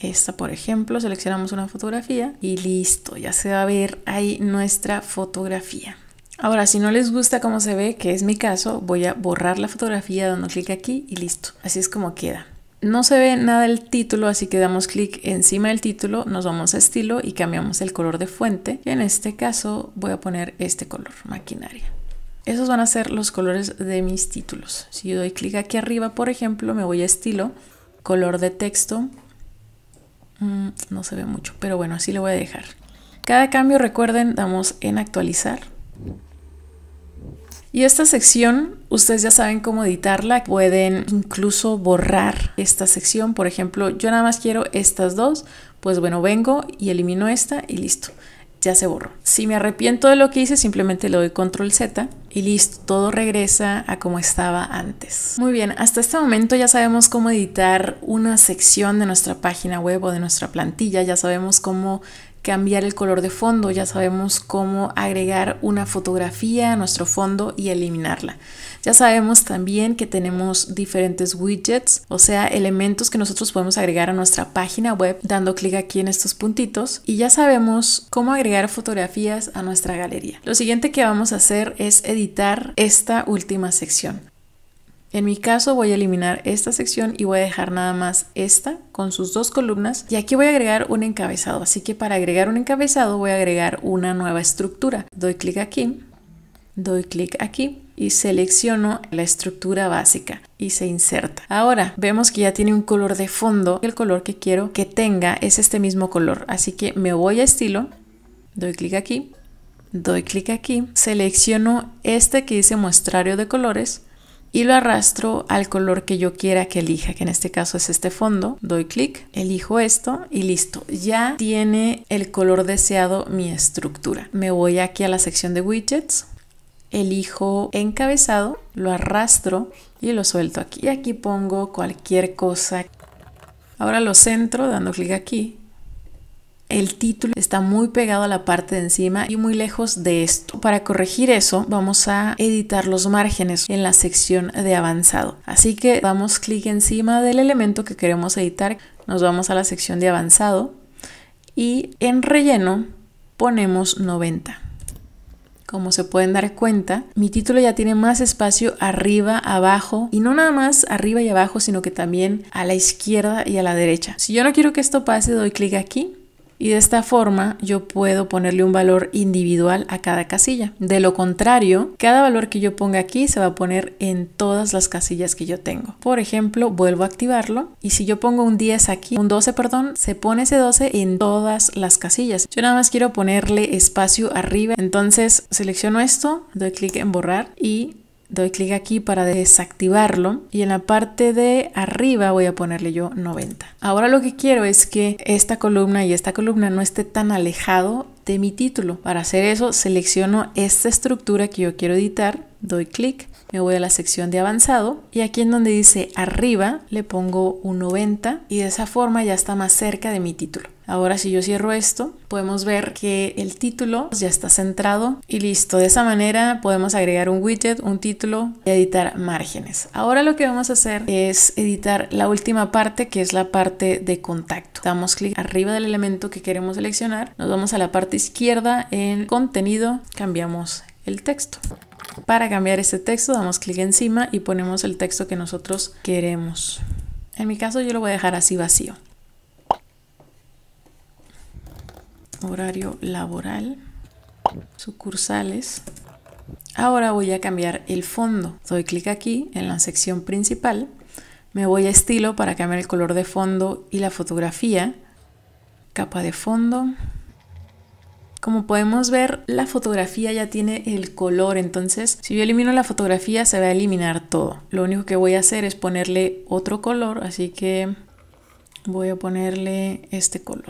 esta, por ejemplo, seleccionamos una fotografía y listo, ya se va a ver ahí nuestra fotografía. Ahora, si no les gusta cómo se ve, que es mi caso, voy a borrar la fotografía dando clic aquí y listo. Así es como queda. No se ve nada el título, así que damos clic encima del título, nos vamos a estilo y cambiamos el color de fuente. en este caso voy a poner este color, maquinaria. Esos van a ser los colores de mis títulos. Si yo doy clic aquí arriba, por ejemplo, me voy a estilo, color de texto, Mm, no se ve mucho, pero bueno, así lo voy a dejar. Cada cambio, recuerden, damos en actualizar. Y esta sección, ustedes ya saben cómo editarla, pueden incluso borrar esta sección. Por ejemplo, yo nada más quiero estas dos, pues bueno, vengo y elimino esta y listo ya se borró. Si me arrepiento de lo que hice, simplemente le doy control Z y listo, todo regresa a como estaba antes. Muy bien, hasta este momento ya sabemos cómo editar una sección de nuestra página web o de nuestra plantilla, ya sabemos cómo cambiar el color de fondo, ya sabemos cómo agregar una fotografía a nuestro fondo y eliminarla. Ya sabemos también que tenemos diferentes widgets, o sea, elementos que nosotros podemos agregar a nuestra página web dando clic aquí en estos puntitos y ya sabemos cómo agregar fotografías a nuestra galería. Lo siguiente que vamos a hacer es editar esta última sección. En mi caso voy a eliminar esta sección y voy a dejar nada más esta con sus dos columnas y aquí voy a agregar un encabezado. Así que para agregar un encabezado voy a agregar una nueva estructura. Doy clic aquí, doy clic aquí y selecciono la estructura básica y se inserta. Ahora vemos que ya tiene un color de fondo. El color que quiero que tenga es este mismo color. Así que me voy a estilo, doy clic aquí, doy clic aquí, selecciono este que dice muestrario de colores y lo arrastro al color que yo quiera que elija, que en este caso es este fondo. Doy clic, elijo esto y listo. Ya tiene el color deseado mi estructura. Me voy aquí a la sección de widgets, elijo encabezado, lo arrastro y lo suelto aquí. Y aquí pongo cualquier cosa. Ahora lo centro dando clic aquí el título está muy pegado a la parte de encima y muy lejos de esto. Para corregir eso vamos a editar los márgenes en la sección de avanzado. Así que damos clic encima del elemento que queremos editar, nos vamos a la sección de avanzado y en relleno ponemos 90. Como se pueden dar cuenta, mi título ya tiene más espacio arriba, abajo, y no nada más arriba y abajo, sino que también a la izquierda y a la derecha. Si yo no quiero que esto pase, doy clic aquí y de esta forma yo puedo ponerle un valor individual a cada casilla. De lo contrario, cada valor que yo ponga aquí se va a poner en todas las casillas que yo tengo. Por ejemplo, vuelvo a activarlo y si yo pongo un 10 aquí, un 12, perdón, se pone ese 12 en todas las casillas. Yo nada más quiero ponerle espacio arriba, entonces selecciono esto, doy clic en borrar y Doy clic aquí para desactivarlo y en la parte de arriba voy a ponerle yo 90. Ahora lo que quiero es que esta columna y esta columna no esté tan alejado de mi título. Para hacer eso selecciono esta estructura que yo quiero editar, doy clic, me voy a la sección de avanzado y aquí en donde dice arriba le pongo un 90 y de esa forma ya está más cerca de mi título. Ahora si yo cierro esto, podemos ver que el título ya está centrado y listo. De esa manera podemos agregar un widget, un título y editar márgenes. Ahora lo que vamos a hacer es editar la última parte que es la parte de contacto. Damos clic arriba del elemento que queremos seleccionar, nos vamos a la parte izquierda en contenido, cambiamos el texto. Para cambiar este texto damos clic encima y ponemos el texto que nosotros queremos. En mi caso yo lo voy a dejar así vacío. horario laboral, sucursales. Ahora voy a cambiar el fondo. Doy clic aquí en la sección principal. Me voy a estilo para cambiar el color de fondo y la fotografía. Capa de fondo. Como podemos ver, la fotografía ya tiene el color, entonces si yo elimino la fotografía se va a eliminar todo. Lo único que voy a hacer es ponerle otro color, así que voy a ponerle este color.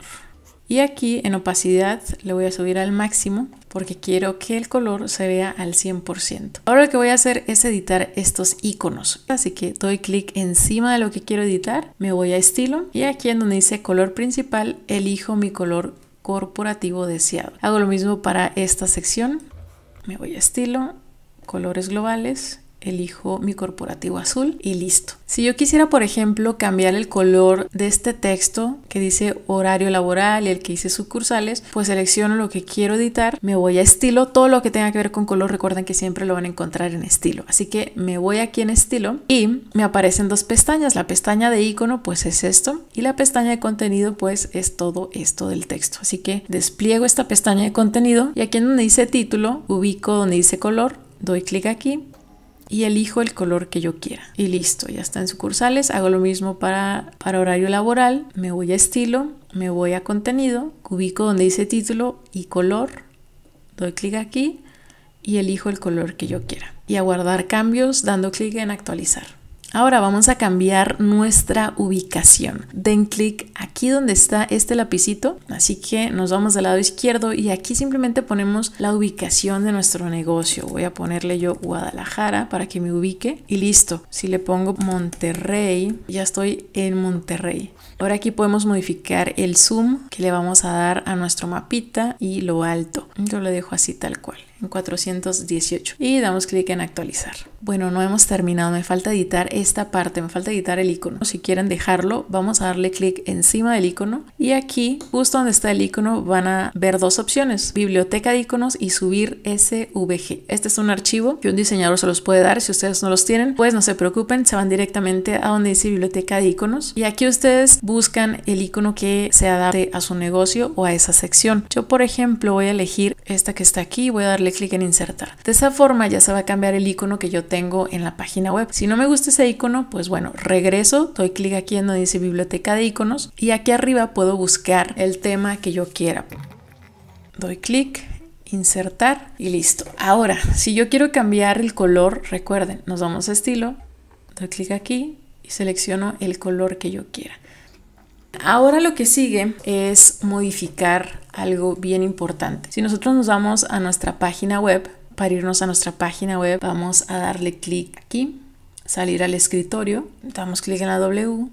Y aquí en opacidad le voy a subir al máximo porque quiero que el color se vea al 100%. Ahora lo que voy a hacer es editar estos iconos. Así que doy clic encima de lo que quiero editar, me voy a estilo y aquí en donde dice color principal elijo mi color corporativo deseado. Hago lo mismo para esta sección. Me voy a estilo, colores globales elijo mi corporativo azul y listo. Si yo quisiera, por ejemplo, cambiar el color de este texto que dice horario laboral y el que dice sucursales, pues selecciono lo que quiero editar, me voy a estilo, todo lo que tenga que ver con color, recuerden que siempre lo van a encontrar en estilo. Así que me voy aquí en estilo y me aparecen dos pestañas. La pestaña de icono, pues es esto, y la pestaña de contenido, pues es todo esto del texto. Así que despliego esta pestaña de contenido y aquí en donde dice título, ubico donde dice color, doy clic aquí y elijo el color que yo quiera. Y listo, ya está en sucursales. Hago lo mismo para, horario laboral. Me voy a estilo, me voy a contenido, ubico donde dice título y color. Doy clic aquí y elijo el color que yo quiera. Y a guardar cambios dando clic en actualizar. Ahora vamos a cambiar nuestra ubicación. Den clic aquí donde está este lapicito, así que nos vamos al lado izquierdo y aquí simplemente ponemos la ubicación de nuestro negocio. Voy a ponerle yo Guadalajara para que me ubique y listo. Si le pongo Monterrey, ya estoy en Monterrey. Ahora aquí podemos modificar el zoom que le vamos a dar a nuestro mapita y lo alto. Yo lo dejo así tal cual en 418 y damos clic en actualizar. Bueno, no hemos terminado, me falta editar esta parte, me falta editar el icono. Si quieren dejarlo, vamos a darle clic encima del icono y aquí, justo donde está el icono, van a ver dos opciones, biblioteca de iconos y subir SVG. Este es un archivo que un diseñador se los puede dar, si ustedes no los tienen, pues no se preocupen, se van directamente a donde dice biblioteca de iconos y aquí ustedes buscan el icono que se adapte a su negocio o a esa sección. Yo, por ejemplo, voy a elegir esta que está aquí y voy a darle clic en insertar. De esa forma ya se va a cambiar el icono que yo tengo en la página web. Si no me gusta ese icono, pues bueno, regreso, doy clic aquí en donde dice biblioteca de iconos y aquí arriba puedo buscar el tema que yo quiera. Doy clic insertar y listo. Ahora, si yo quiero cambiar el color, recuerden, nos vamos a estilo, doy clic aquí y selecciono el color que yo quiera. Ahora lo que sigue es modificar algo bien importante. Si nosotros nos vamos a nuestra página web, para irnos a nuestra página web vamos a darle clic aquí, salir al escritorio, damos clic en la W,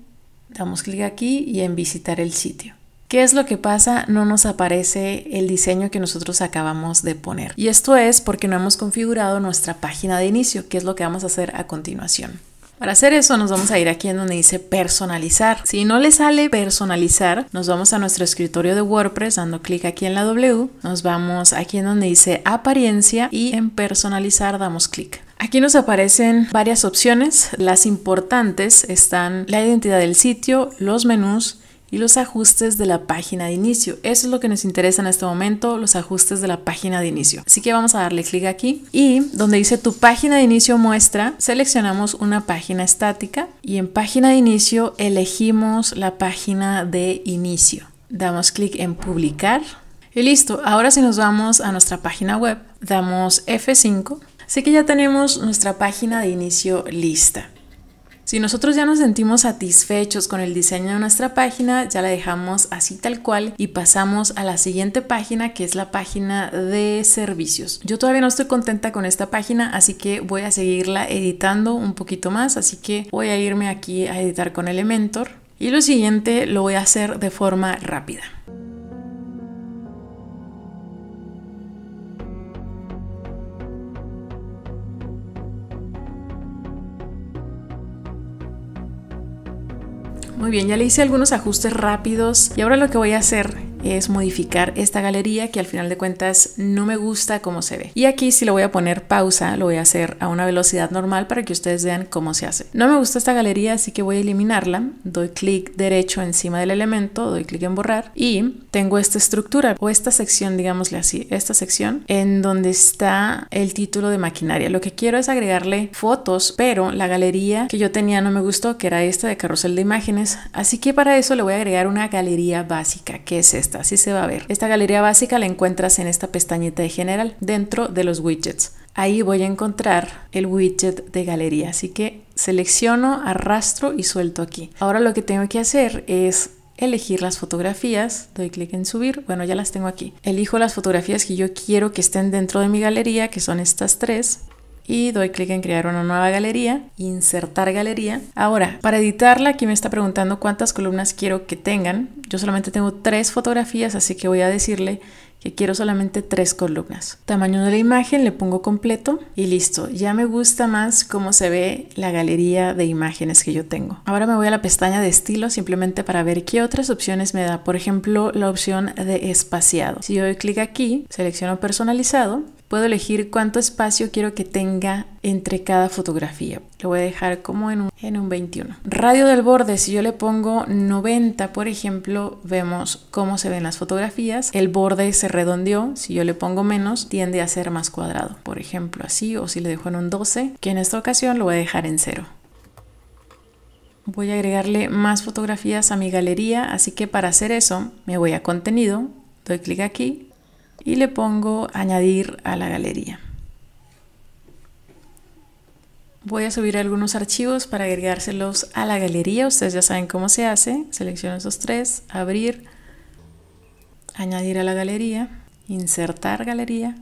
damos clic aquí y en visitar el sitio. ¿Qué es lo que pasa? No nos aparece el diseño que nosotros acabamos de poner. Y esto es porque no hemos configurado nuestra página de inicio, que es lo que vamos a hacer a continuación. Para hacer eso nos vamos a ir aquí en donde dice personalizar. Si no le sale personalizar, nos vamos a nuestro escritorio de WordPress dando clic aquí en la W, nos vamos aquí en donde dice apariencia y en personalizar damos clic. Aquí nos aparecen varias opciones, las importantes están la identidad del sitio, los menús, y los ajustes de la página de inicio. Eso es lo que nos interesa en este momento, los ajustes de la página de inicio. Así que vamos a darle clic aquí y donde dice tu página de inicio muestra, seleccionamos una página estática y en página de inicio elegimos la página de inicio. Damos clic en publicar y listo. Ahora si nos vamos a nuestra página web, damos F5. Así que ya tenemos nuestra página de inicio lista. Si nosotros ya nos sentimos satisfechos con el diseño de nuestra página, ya la dejamos así tal cual y pasamos a la siguiente página que es la página de servicios. Yo todavía no estoy contenta con esta página, así que voy a seguirla editando un poquito más, así que voy a irme aquí a editar con Elementor y lo siguiente lo voy a hacer de forma rápida. Muy bien, ya le hice algunos ajustes rápidos y ahora lo que voy a hacer es modificar esta galería que al final de cuentas no me gusta cómo se ve. Y aquí si lo voy a poner pausa, lo voy a hacer a una velocidad normal para que ustedes vean cómo se hace. No me gusta esta galería, así que voy a eliminarla. Doy clic derecho encima del elemento, doy clic en borrar y tengo esta estructura o esta sección, digámosle así, esta sección en donde está el título de maquinaria. Lo que quiero es agregarle fotos, pero la galería que yo tenía no me gustó, que era esta de carrusel de imágenes. Así que para eso le voy a agregar una galería básica, que es esta Así se va a ver. Esta galería básica la encuentras en esta pestañita de general, dentro de los widgets. Ahí voy a encontrar el widget de galería, así que selecciono, arrastro y suelto aquí. Ahora lo que tengo que hacer es elegir las fotografías, doy clic en subir, bueno ya las tengo aquí. Elijo las fotografías que yo quiero que estén dentro de mi galería, que son estas tres, y doy clic en crear una nueva galería, insertar galería. Ahora, para editarla, aquí me está preguntando cuántas columnas quiero que tengan. Yo solamente tengo tres fotografías, así que voy a decirle que quiero solamente tres columnas. Tamaño de la imagen le pongo completo y listo. Ya me gusta más cómo se ve la galería de imágenes que yo tengo. Ahora me voy a la pestaña de estilo simplemente para ver qué otras opciones me da. Por ejemplo, la opción de espaciado. Si yo doy clic aquí, selecciono personalizado Puedo elegir cuánto espacio quiero que tenga entre cada fotografía. Lo voy a dejar como en un, en un 21. Radio del borde, si yo le pongo 90, por ejemplo, vemos cómo se ven las fotografías. El borde se redondeó, si yo le pongo menos, tiende a ser más cuadrado. Por ejemplo, así, o si le dejo en un 12, que en esta ocasión lo voy a dejar en 0. Voy a agregarle más fotografías a mi galería, así que para hacer eso me voy a contenido, doy clic aquí y le pongo añadir a la galería. Voy a subir algunos archivos para agregárselos a la galería. Ustedes ya saben cómo se hace. Selecciono esos tres, abrir, añadir a la galería, insertar galería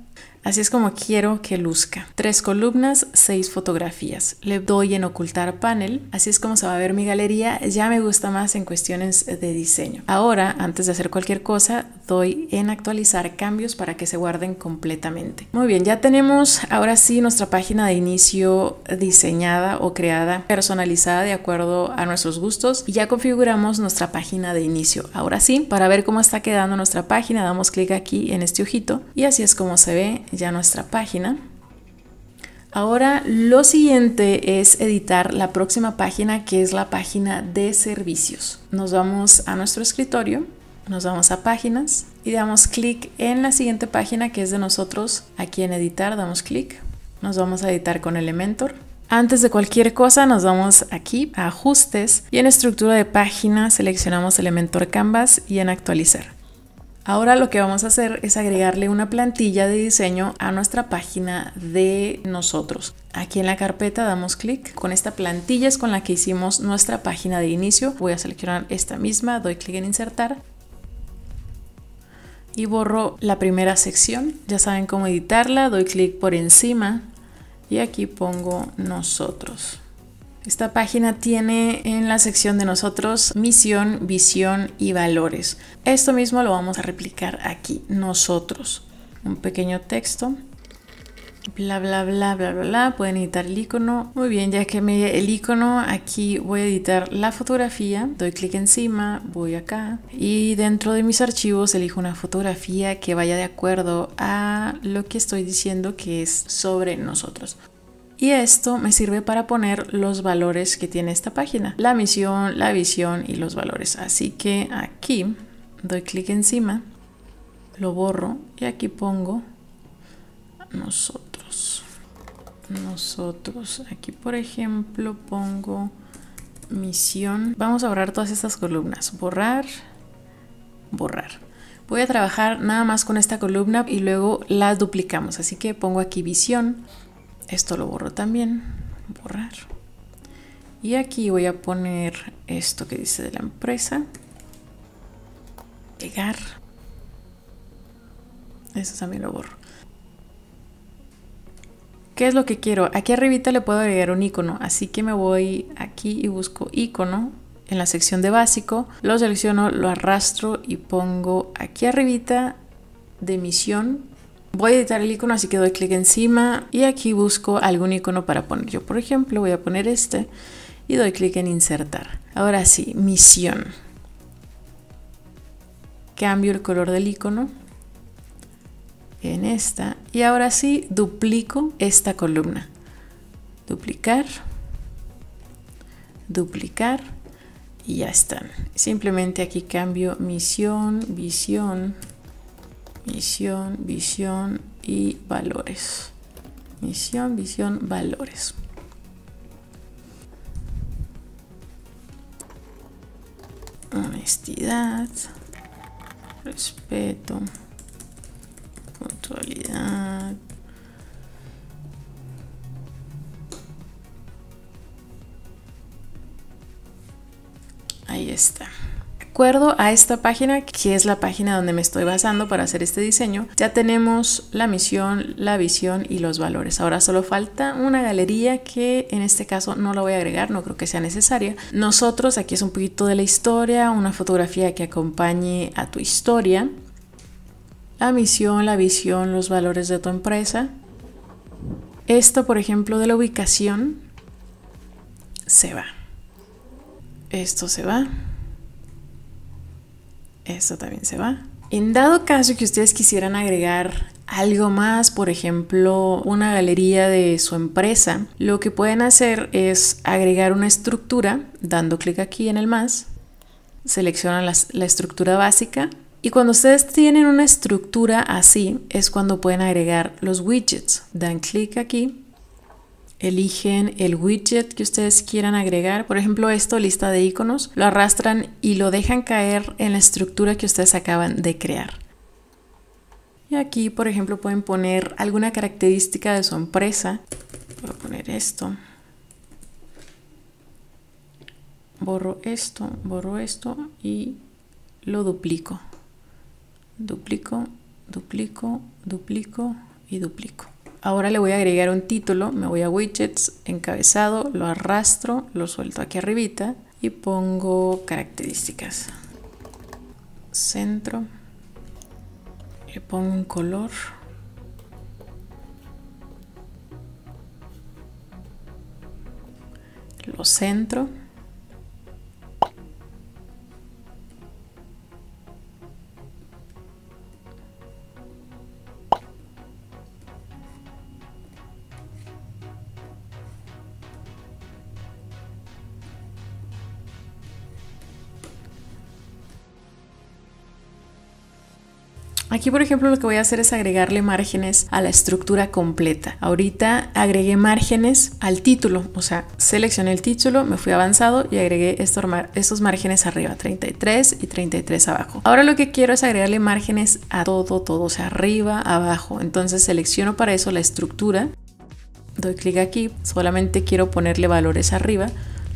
Así es como quiero que luzca. Tres columnas, seis fotografías. Le doy en ocultar panel. Así es como se va a ver mi galería. Ya me gusta más en cuestiones de diseño. Ahora, antes de hacer cualquier cosa, doy en actualizar cambios para que se guarden completamente. Muy bien, ya tenemos ahora sí nuestra página de inicio diseñada o creada, personalizada de acuerdo a nuestros gustos. Y ya configuramos nuestra página de inicio. Ahora sí, para ver cómo está quedando nuestra página, damos clic aquí en este ojito y así es como se ve ya nuestra página. Ahora lo siguiente es editar la próxima página que es la página de servicios. Nos vamos a nuestro escritorio, nos vamos a páginas y damos clic en la siguiente página que es de nosotros. Aquí en editar damos clic. Nos vamos a editar con Elementor. Antes de cualquier cosa nos vamos aquí a ajustes y en estructura de página seleccionamos Elementor Canvas y en actualizar. Ahora lo que vamos a hacer es agregarle una plantilla de diseño a nuestra página de nosotros. Aquí en la carpeta damos clic. Con esta plantilla es con la que hicimos nuestra página de inicio. Voy a seleccionar esta misma, doy clic en insertar y borro la primera sección. Ya saben cómo editarla, doy clic por encima y aquí pongo nosotros. Esta página tiene en la sección de nosotros misión, visión y valores. Esto mismo lo vamos a replicar aquí, nosotros. Un pequeño texto. Bla, bla, bla, bla, bla, bla. Pueden editar el icono. Muy bien, ya que me el icono, aquí voy a editar la fotografía. Doy clic encima, voy acá. Y dentro de mis archivos elijo una fotografía que vaya de acuerdo a lo que estoy diciendo que es sobre nosotros y esto me sirve para poner los valores que tiene esta página, la misión, la visión y los valores. Así que aquí doy clic encima, lo borro y aquí pongo nosotros. Nosotros, aquí por ejemplo pongo misión. Vamos a borrar todas estas columnas. Borrar, borrar. Voy a trabajar nada más con esta columna y luego la duplicamos. Así que pongo aquí visión. Esto lo borro también. Borrar. Y aquí voy a poner esto que dice de la empresa. Pegar. Eso también lo borro. ¿Qué es lo que quiero? Aquí arribita le puedo agregar un icono, así que me voy aquí y busco icono en la sección de básico, lo selecciono, lo arrastro y pongo aquí arribita de misión Voy a editar el icono, así que doy clic encima y aquí busco algún icono para poner. Yo, por ejemplo, voy a poner este y doy clic en insertar. Ahora sí, misión. Cambio el color del icono en esta y ahora sí duplico esta columna. Duplicar, duplicar y ya están. Simplemente aquí cambio misión, visión. Misión, visión y valores. Misión, visión, valores. Honestidad, respeto, puntualidad, Ahí está acuerdo a esta página, que es la página donde me estoy basando para hacer este diseño, ya tenemos la misión, la visión y los valores. Ahora solo falta una galería que en este caso no la voy a agregar, no creo que sea necesaria. Nosotros, aquí es un poquito de la historia, una fotografía que acompañe a tu historia, la misión, la visión, los valores de tu empresa. Esto, por ejemplo, de la ubicación, se va. Esto se va. Esto también se va. En dado caso que ustedes quisieran agregar algo más, por ejemplo, una galería de su empresa, lo que pueden hacer es agregar una estructura dando clic aquí en el más, seleccionan la, estructura básica y cuando ustedes tienen una estructura así es cuando pueden agregar los widgets. Dan clic aquí eligen el widget que ustedes quieran agregar, por ejemplo esto, lista de iconos, lo arrastran y lo dejan caer en la estructura que ustedes acaban de crear. Y aquí, por ejemplo, pueden poner alguna característica de su empresa. Voy a poner esto. Borro esto, borro esto y lo duplico. Duplico, duplico, duplico y duplico. Ahora le voy a agregar un título, me voy a widgets, encabezado, lo arrastro, lo suelto aquí arribita y pongo características. Centro, le pongo un color. Lo centro. Aquí, por ejemplo, lo que voy a hacer es agregarle márgenes a la estructura completa. Ahorita agregué márgenes al título, o sea, seleccioné el título, me fui avanzado y agregué estos, márgenes arriba, 33 y 33 abajo. Ahora lo que quiero es agregarle márgenes a todo, todo, o sea, arriba, abajo. Entonces selecciono para eso la estructura, doy clic aquí, solamente quiero ponerle valores arriba,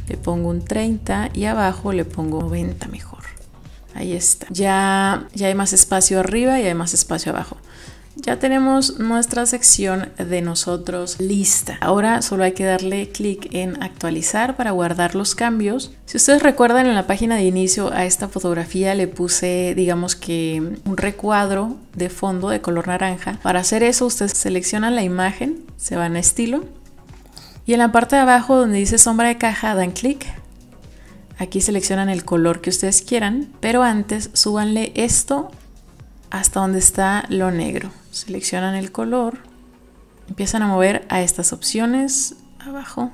le pongo un 30 y abajo le pongo 90 mejor. Ahí está. Ya, ya hay más espacio arriba y hay más espacio abajo. Ya tenemos nuestra sección de nosotros lista. Ahora solo hay que darle clic en actualizar para guardar los cambios. Si ustedes recuerdan en la página de inicio a esta fotografía le puse digamos que un recuadro de fondo de color naranja. Para hacer eso ustedes seleccionan la imagen, se van a estilo y en la parte de abajo donde dice sombra de caja dan clic Aquí seleccionan el color que ustedes quieran, pero antes súbanle esto hasta donde está lo negro. Seleccionan el color, empiezan a mover a estas opciones abajo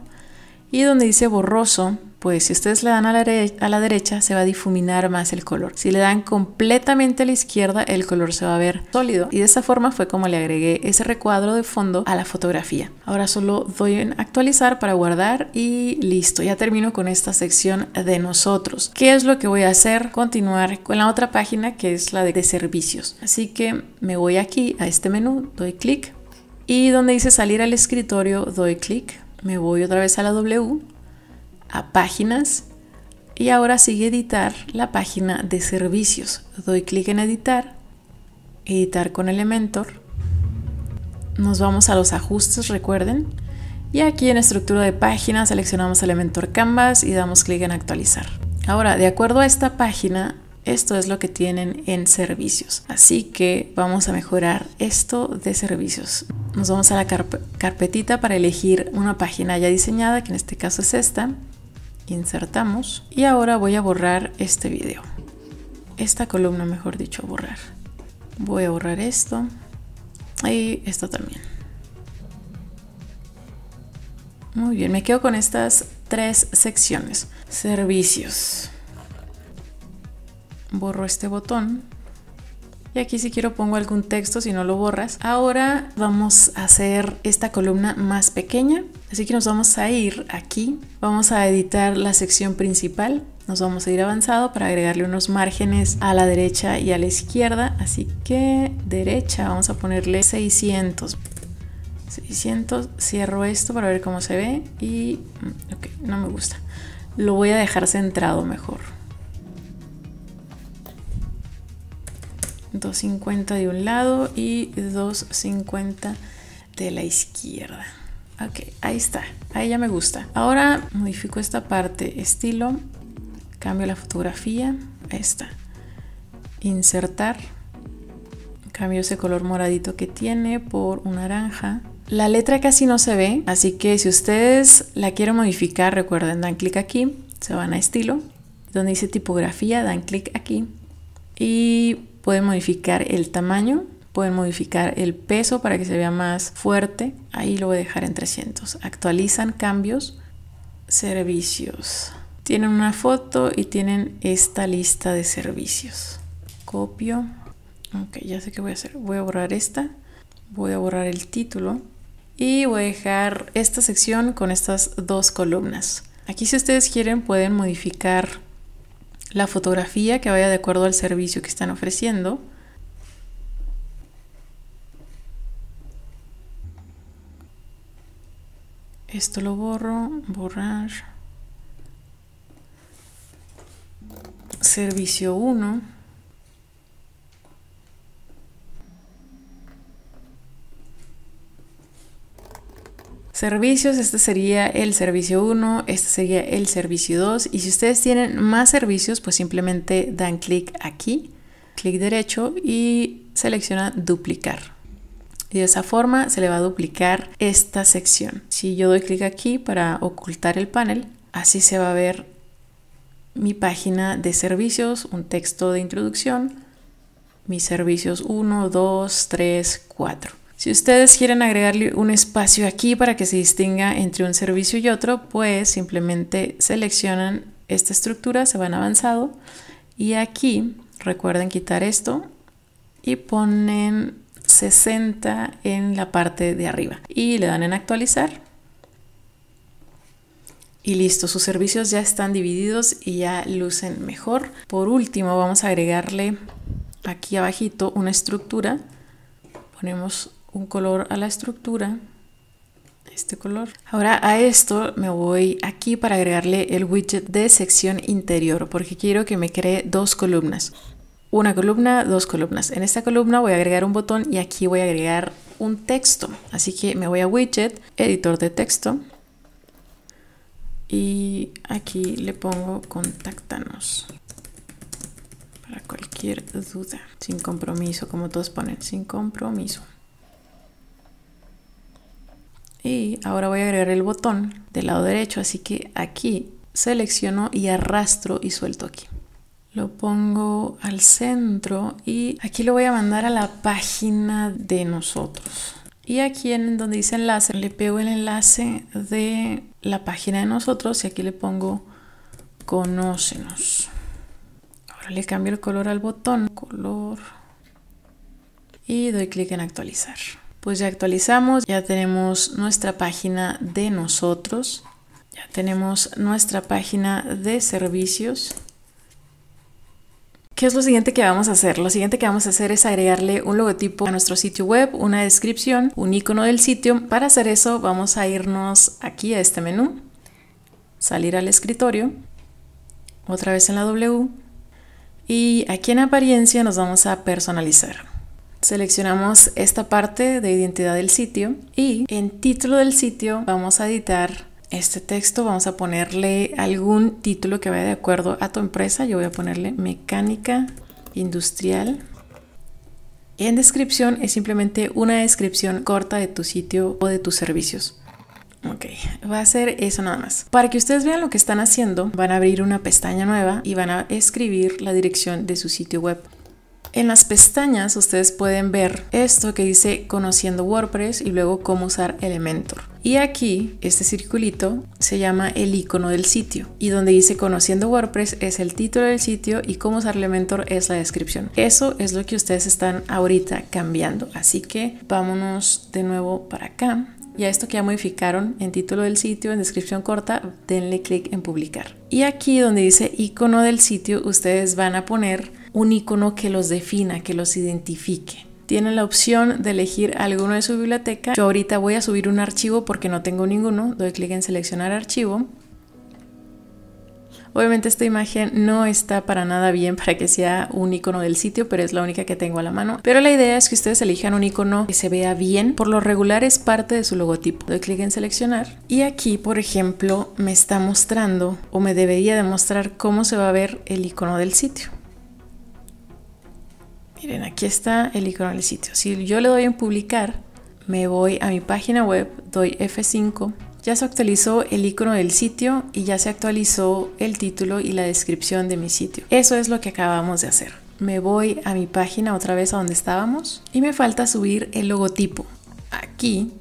y donde dice borroso, pues si ustedes le dan a la, derecha se va a difuminar más el color. Si le dan completamente a la izquierda el color se va a ver sólido y de esa forma fue como le agregué ese recuadro de fondo a la fotografía. Ahora solo doy en actualizar para guardar y listo, ya termino con esta sección de nosotros. ¿Qué es lo que voy a hacer? Continuar con la otra página que es la de, de servicios. Así que me voy aquí a este menú, doy clic y donde dice salir al escritorio doy clic me voy otra vez a la W, a páginas y ahora sigue editar la página de servicios. Doy clic en editar, editar con Elementor. Nos vamos a los ajustes, recuerden. Y aquí en estructura de página seleccionamos Elementor Canvas y damos clic en actualizar. Ahora, de acuerdo a esta página, esto es lo que tienen en servicios. Así que vamos a mejorar esto de servicios. Nos vamos a la carpetita para elegir una página ya diseñada, que en este caso es esta. Insertamos. Y ahora voy a borrar este video. Esta columna, mejor dicho, borrar. Voy a borrar esto. Y esto también. Muy bien, me quedo con estas tres secciones. Servicios borro este botón y aquí si quiero pongo algún texto si no lo borras. Ahora vamos a hacer esta columna más pequeña. Así que nos vamos a ir aquí. Vamos a editar la sección principal. Nos vamos a ir avanzado para agregarle unos márgenes a la derecha y a la izquierda. Así que derecha vamos a ponerle 600. 600. Cierro esto para ver cómo se ve. Y mm, no me gusta. Lo voy a dejar centrado mejor. 250 de un lado y 250 de la izquierda. Ok, ahí está. Ahí ya me gusta. Ahora modifico esta parte, estilo, cambio la fotografía, Esta. está. Insertar. Cambio ese color moradito que tiene por un naranja. La letra casi no se ve, así que si ustedes la quieren modificar, recuerden, dan clic aquí, se van a estilo, donde dice tipografía, dan clic aquí y Pueden modificar el tamaño, pueden modificar el peso para que se vea más fuerte. Ahí lo voy a dejar en 300. Actualizan cambios, servicios. Tienen una foto y tienen esta lista de servicios. Copio. Ok, ya sé qué voy a hacer. Voy a borrar esta. Voy a borrar el título. Y voy a dejar esta sección con estas dos columnas. Aquí si ustedes quieren pueden modificar la fotografía que vaya de acuerdo al servicio que están ofreciendo. Esto lo borro, borrar. Servicio 1. servicios, este sería el servicio 1, este sería el servicio 2 y si ustedes tienen más servicios pues simplemente dan clic aquí, clic derecho y selecciona duplicar. Y de esa forma se le va a duplicar esta sección. Si yo doy clic aquí para ocultar el panel, así se va a ver mi página de servicios, un texto de introducción, mis servicios 1, 2, 3, 4. Si ustedes quieren agregarle un espacio aquí para que se distinga entre un servicio y otro, pues simplemente seleccionan esta estructura, se van avanzado y aquí recuerden quitar esto y ponen 60 en la parte de arriba y le dan en actualizar y listo, sus servicios ya están divididos y ya lucen mejor. Por último vamos a agregarle aquí abajito una estructura, ponemos un color a la estructura, este color. Ahora a esto me voy aquí para agregarle el widget de sección interior porque quiero que me cree dos columnas. Una columna, dos columnas. En esta columna voy a agregar un botón y aquí voy a agregar un texto. Así que me voy a widget, editor de texto y aquí le pongo contactanos. para cualquier duda. Sin compromiso, como todos ponen, sin compromiso. Y ahora voy a agregar el botón del lado derecho, así que aquí selecciono y arrastro y suelto aquí. Lo pongo al centro y aquí lo voy a mandar a la página de nosotros. Y aquí en donde dice enlace, le pego el enlace de la página de nosotros y aquí le pongo conócenos. Ahora le cambio el color al botón, color, y doy clic en actualizar. Pues ya actualizamos, ya tenemos nuestra página de nosotros, ya tenemos nuestra página de servicios. ¿Qué es lo siguiente que vamos a hacer? Lo siguiente que vamos a hacer es agregarle un logotipo a nuestro sitio web, una descripción, un icono del sitio. Para hacer eso vamos a irnos aquí a este menú, salir al escritorio, otra vez en la W y aquí en apariencia nos vamos a personalizar. Seleccionamos esta parte de identidad del sitio y en título del sitio vamos a editar este texto. Vamos a ponerle algún título que vaya de acuerdo a tu empresa. Yo voy a ponerle mecánica industrial. En descripción es simplemente una descripción corta de tu sitio o de tus servicios. Ok, va a ser eso nada más. Para que ustedes vean lo que están haciendo, van a abrir una pestaña nueva y van a escribir la dirección de su sitio web. En las pestañas ustedes pueden ver esto que dice conociendo WordPress y luego cómo usar Elementor. Y aquí, este circulito se llama el icono del sitio y donde dice conociendo WordPress es el título del sitio y cómo usar Elementor es la descripción. Eso es lo que ustedes están ahorita cambiando, así que vámonos de nuevo para acá y a esto que ya modificaron en título del sitio, en descripción corta, denle clic en publicar. Y aquí donde dice icono del sitio, ustedes van a poner un icono que los defina, que los identifique. Tienen la opción de elegir alguno de su biblioteca. Yo ahorita voy a subir un archivo porque no tengo ninguno. Doy clic en seleccionar archivo. Obviamente esta imagen no está para nada bien para que sea un icono del sitio, pero es la única que tengo a la mano. Pero la idea es que ustedes elijan un icono que se vea bien. Por lo regular es parte de su logotipo. Doy clic en seleccionar y aquí, por ejemplo, me está mostrando o me debería demostrar cómo se va a ver el icono del sitio. Miren, aquí está el icono del sitio. Si yo le doy en publicar, me voy a mi página web, doy F5, ya se actualizó el icono del sitio y ya se actualizó el título y la descripción de mi sitio. Eso es lo que acabamos de hacer. Me voy a mi página otra vez a donde estábamos y me falta subir el logotipo. Aquí,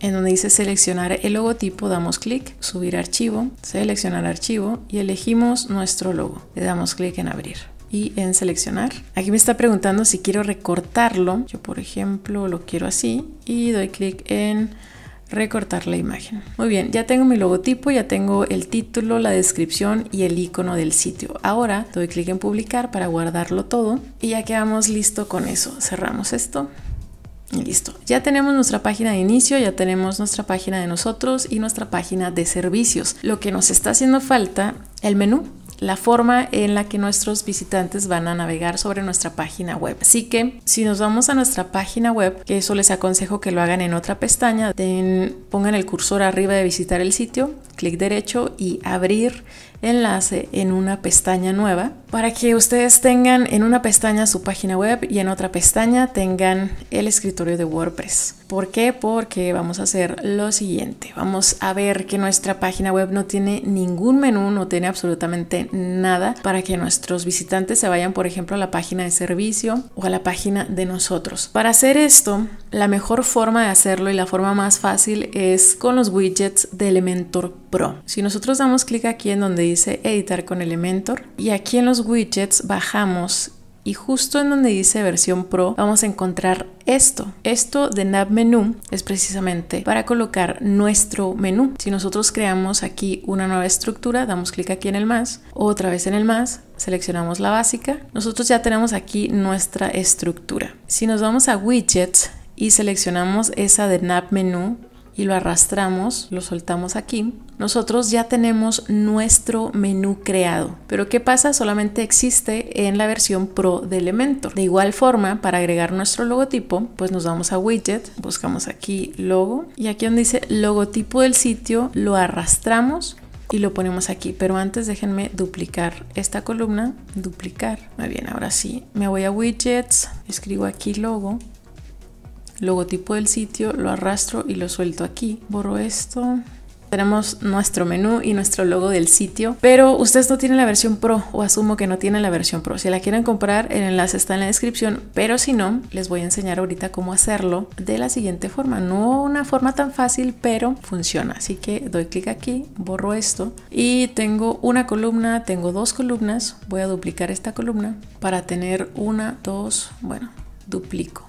en donde dice seleccionar el logotipo, damos clic, subir archivo, seleccionar archivo y elegimos nuestro logo. Le damos clic en abrir y en seleccionar. Aquí me está preguntando si quiero recortarlo. Yo, por ejemplo, lo quiero así y doy clic en recortar la imagen. Muy bien, ya tengo mi logotipo, ya tengo el título, la descripción y el icono del sitio. Ahora doy clic en publicar para guardarlo todo y ya quedamos listo con eso. Cerramos esto. Y listo. Ya tenemos nuestra página de inicio, ya tenemos nuestra página de nosotros y nuestra página de servicios. Lo que nos está haciendo falta, el menú la forma en la que nuestros visitantes van a navegar sobre nuestra página web. Así que si nos vamos a nuestra página web, que eso les aconsejo que lo hagan en otra pestaña, pongan el cursor arriba de visitar el sitio clic derecho y abrir enlace en una pestaña nueva para que ustedes tengan en una pestaña su página web y en otra pestaña tengan el escritorio de WordPress. ¿Por qué? Porque vamos a hacer lo siguiente. Vamos a ver que nuestra página web no tiene ningún menú, no tiene absolutamente nada para que nuestros visitantes se vayan, por ejemplo, a la página de servicio o a la página de nosotros. Para hacer esto, la mejor forma de hacerlo y la forma más fácil es con los widgets de Elementor Pro. Si nosotros damos clic aquí en donde dice editar con Elementor y aquí en los widgets bajamos y justo en donde dice versión Pro vamos a encontrar esto. Esto de Nav Menú es precisamente para colocar nuestro menú. Si nosotros creamos aquí una nueva estructura, damos clic aquí en el más, otra vez en el más, seleccionamos la básica. Nosotros ya tenemos aquí nuestra estructura. Si nos vamos a Widgets y seleccionamos esa de Nav Menú, y lo arrastramos, lo soltamos aquí, nosotros ya tenemos nuestro menú creado. Pero ¿qué pasa? Solamente existe en la versión Pro de Elementor. De igual forma, para agregar nuestro logotipo, pues nos vamos a Widget, buscamos aquí logo y aquí donde dice logotipo del sitio, lo arrastramos y lo ponemos aquí. Pero antes déjenme duplicar esta columna, duplicar. Muy bien, ahora sí, me voy a Widgets, escribo aquí logo logotipo del sitio, lo arrastro y lo suelto aquí. Borro esto. Tenemos nuestro menú y nuestro logo del sitio, pero ustedes no tienen la versión Pro o asumo que no tienen la versión Pro. Si la quieren comprar, el enlace está en la descripción, pero si no, les voy a enseñar ahorita cómo hacerlo de la siguiente forma. No una forma tan fácil, pero funciona. Así que doy clic aquí, borro esto y tengo una columna, tengo dos columnas. Voy a duplicar esta columna para tener una, dos, bueno, duplico.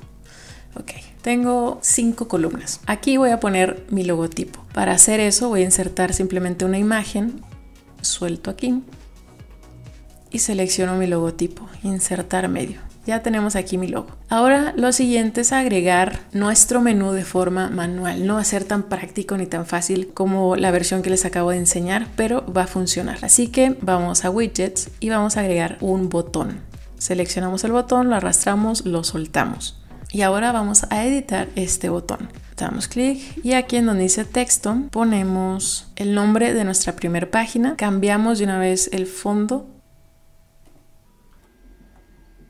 Ok tengo cinco columnas. Aquí voy a poner mi logotipo. Para hacer eso voy a insertar simplemente una imagen, suelto aquí y selecciono mi logotipo, insertar medio. Ya tenemos aquí mi logo. Ahora lo siguiente es agregar nuestro menú de forma manual. No va a ser tan práctico ni tan fácil como la versión que les acabo de enseñar, pero va a funcionar. Así que vamos a widgets y vamos a agregar un botón. Seleccionamos el botón, lo arrastramos, lo soltamos. Y ahora vamos a editar este botón. Damos clic y aquí en donde dice texto ponemos el nombre de nuestra primera página. Cambiamos de una vez el fondo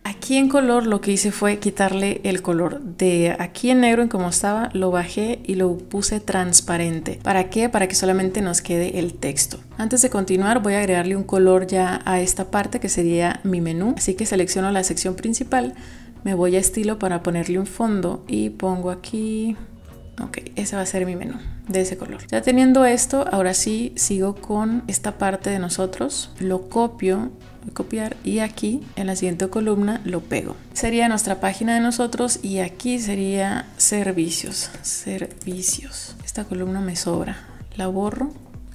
Aquí en color lo que hice fue quitarle el color de aquí en negro en como estaba, lo bajé y lo puse transparente. ¿Para qué? Para que solamente nos quede el texto. Antes de continuar voy a agregarle un color ya a esta parte que sería mi menú, así que selecciono la sección principal, me voy a estilo para ponerle un fondo y pongo aquí... Ok, ese va a ser mi menú de ese color. Ya teniendo esto, ahora sí sigo con esta parte de nosotros. Lo copio Voy a copiar y aquí en la siguiente columna lo pego. Sería nuestra página de nosotros y aquí sería servicios, servicios. Esta columna me sobra, la borro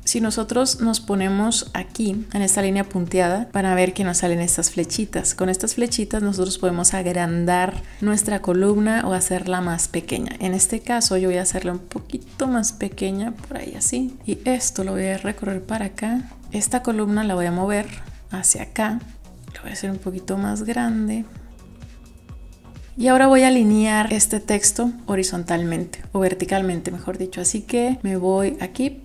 si nosotros nos ponemos aquí, en esta línea punteada, para ver que nos salen estas flechitas. Con estas flechitas nosotros podemos agrandar nuestra columna o hacerla más pequeña. En este caso yo voy a hacerla un poquito más pequeña, por ahí así. Y esto lo voy a recorrer para acá. Esta columna la voy a mover hacia acá. Lo voy a hacer un poquito más grande, y ahora voy a alinear este texto horizontalmente o verticalmente, mejor dicho. Así que me voy aquí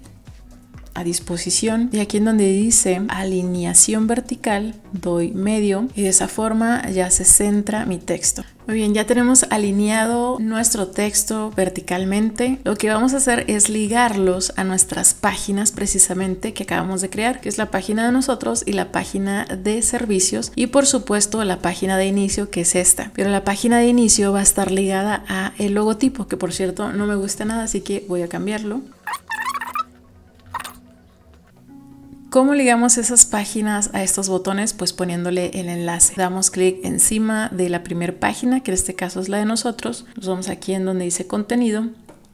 a disposición. Y aquí en donde dice alineación vertical, doy medio y de esa forma ya se centra mi texto. Muy bien, ya tenemos alineado nuestro texto verticalmente. Lo que vamos a hacer es ligarlos a nuestras páginas precisamente que acabamos de crear, que es la página de nosotros y la página de servicios y por supuesto la página de inicio que es esta. Pero la página de inicio va a estar ligada a el logotipo, que por cierto no me gusta nada, así que voy a cambiarlo. ¿Cómo ligamos esas páginas a estos botones? Pues poniéndole el enlace. Damos clic encima de la primera página, que en este caso es la de nosotros. Nos vamos aquí en donde dice contenido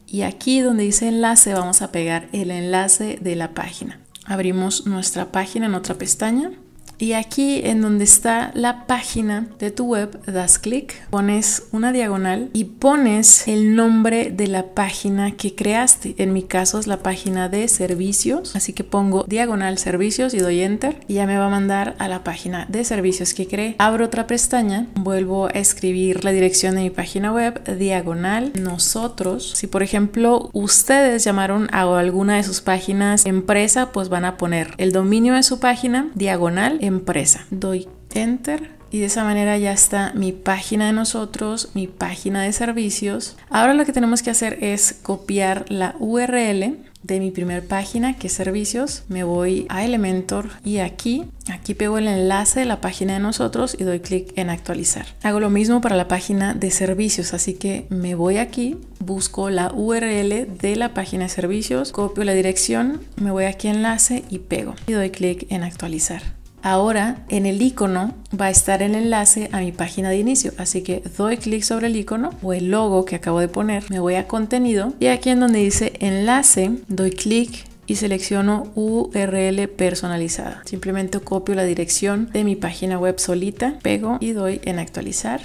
y aquí donde dice enlace vamos a pegar el enlace de la página. Abrimos nuestra página en otra pestaña y aquí en donde está la página de tu web, das clic, pones una diagonal y pones el nombre de la página que creaste. En mi caso es la página de servicios, así que pongo diagonal servicios y doy enter y ya me va a mandar a la página de servicios que creé. Abro otra pestaña, vuelvo a escribir la dirección de mi página web, diagonal, nosotros. Si por ejemplo ustedes llamaron a alguna de sus páginas empresa, pues van a poner el dominio de su página, diagonal, empresa. Doy enter y de esa manera ya está mi página de nosotros, mi página de servicios. Ahora lo que tenemos que hacer es copiar la URL de mi primer página que es servicios me voy a Elementor y aquí aquí pego el enlace de la página de nosotros y doy clic en actualizar hago lo mismo para la página de servicios así que me voy aquí busco la URL de la página de servicios copio la dirección me voy aquí enlace y pego y doy clic en actualizar Ahora en el icono va a estar el enlace a mi página de inicio, así que doy clic sobre el icono o el logo que acabo de poner, me voy a contenido y aquí en donde dice enlace doy clic y selecciono URL personalizada. Simplemente copio la dirección de mi página web solita, pego y doy en actualizar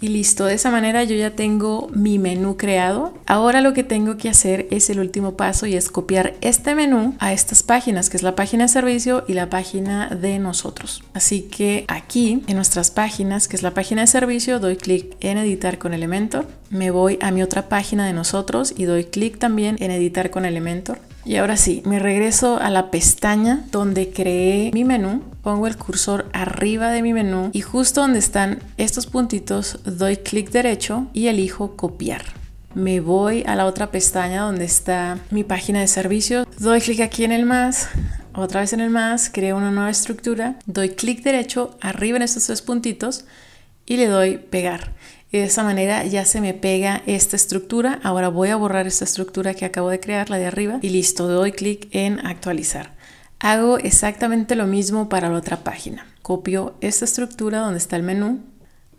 y listo, de esa manera yo ya tengo mi menú creado. Ahora lo que tengo que hacer es el último paso y es copiar este menú a estas páginas, que es la página de servicio y la página de nosotros. Así que aquí en nuestras páginas, que es la página de servicio, doy clic en editar con Elementor. Me voy a mi otra página de nosotros y doy clic también en editar con Elementor. Y ahora sí, me regreso a la pestaña donde creé mi menú. Pongo el cursor arriba de mi menú y justo donde están estos puntitos doy clic derecho y elijo copiar. Me voy a la otra pestaña donde está mi página de servicios. Doy clic aquí en el más, otra vez en el más, creo una nueva estructura. Doy clic derecho arriba en estos tres puntitos y le doy pegar. Y de esa manera ya se me pega esta estructura. Ahora voy a borrar esta estructura que acabo de crear, la de arriba, y listo, doy clic en actualizar. Hago exactamente lo mismo para la otra página. Copio esta estructura donde está el menú,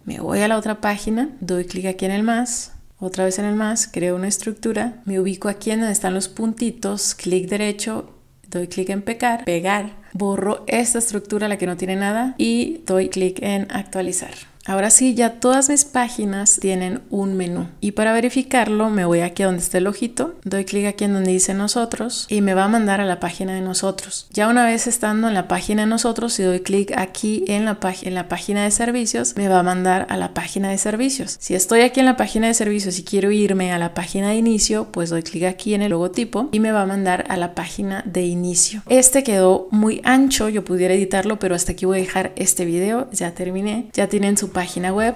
me voy a la otra página, doy clic aquí en el más, otra vez en el más, creo una estructura, me ubico aquí en donde están los puntitos, clic derecho, doy clic en pegar, pegar, borro esta estructura, la que no tiene nada, y doy clic en actualizar. Ahora sí, ya todas mis páginas tienen un menú y para verificarlo me voy aquí a donde está el ojito, doy clic aquí en donde dice nosotros y me va a mandar a la página de nosotros. Ya una vez estando en la página de nosotros, si doy clic aquí en la, en la página de servicios, me va a mandar a la página de servicios. Si estoy aquí en la página de servicios y quiero irme a la página de inicio, pues doy clic aquí en el logotipo y me va a mandar a la página de inicio. Este quedó muy ancho, yo pudiera editarlo, pero hasta aquí voy a dejar este video, ya terminé, ya tienen su página página web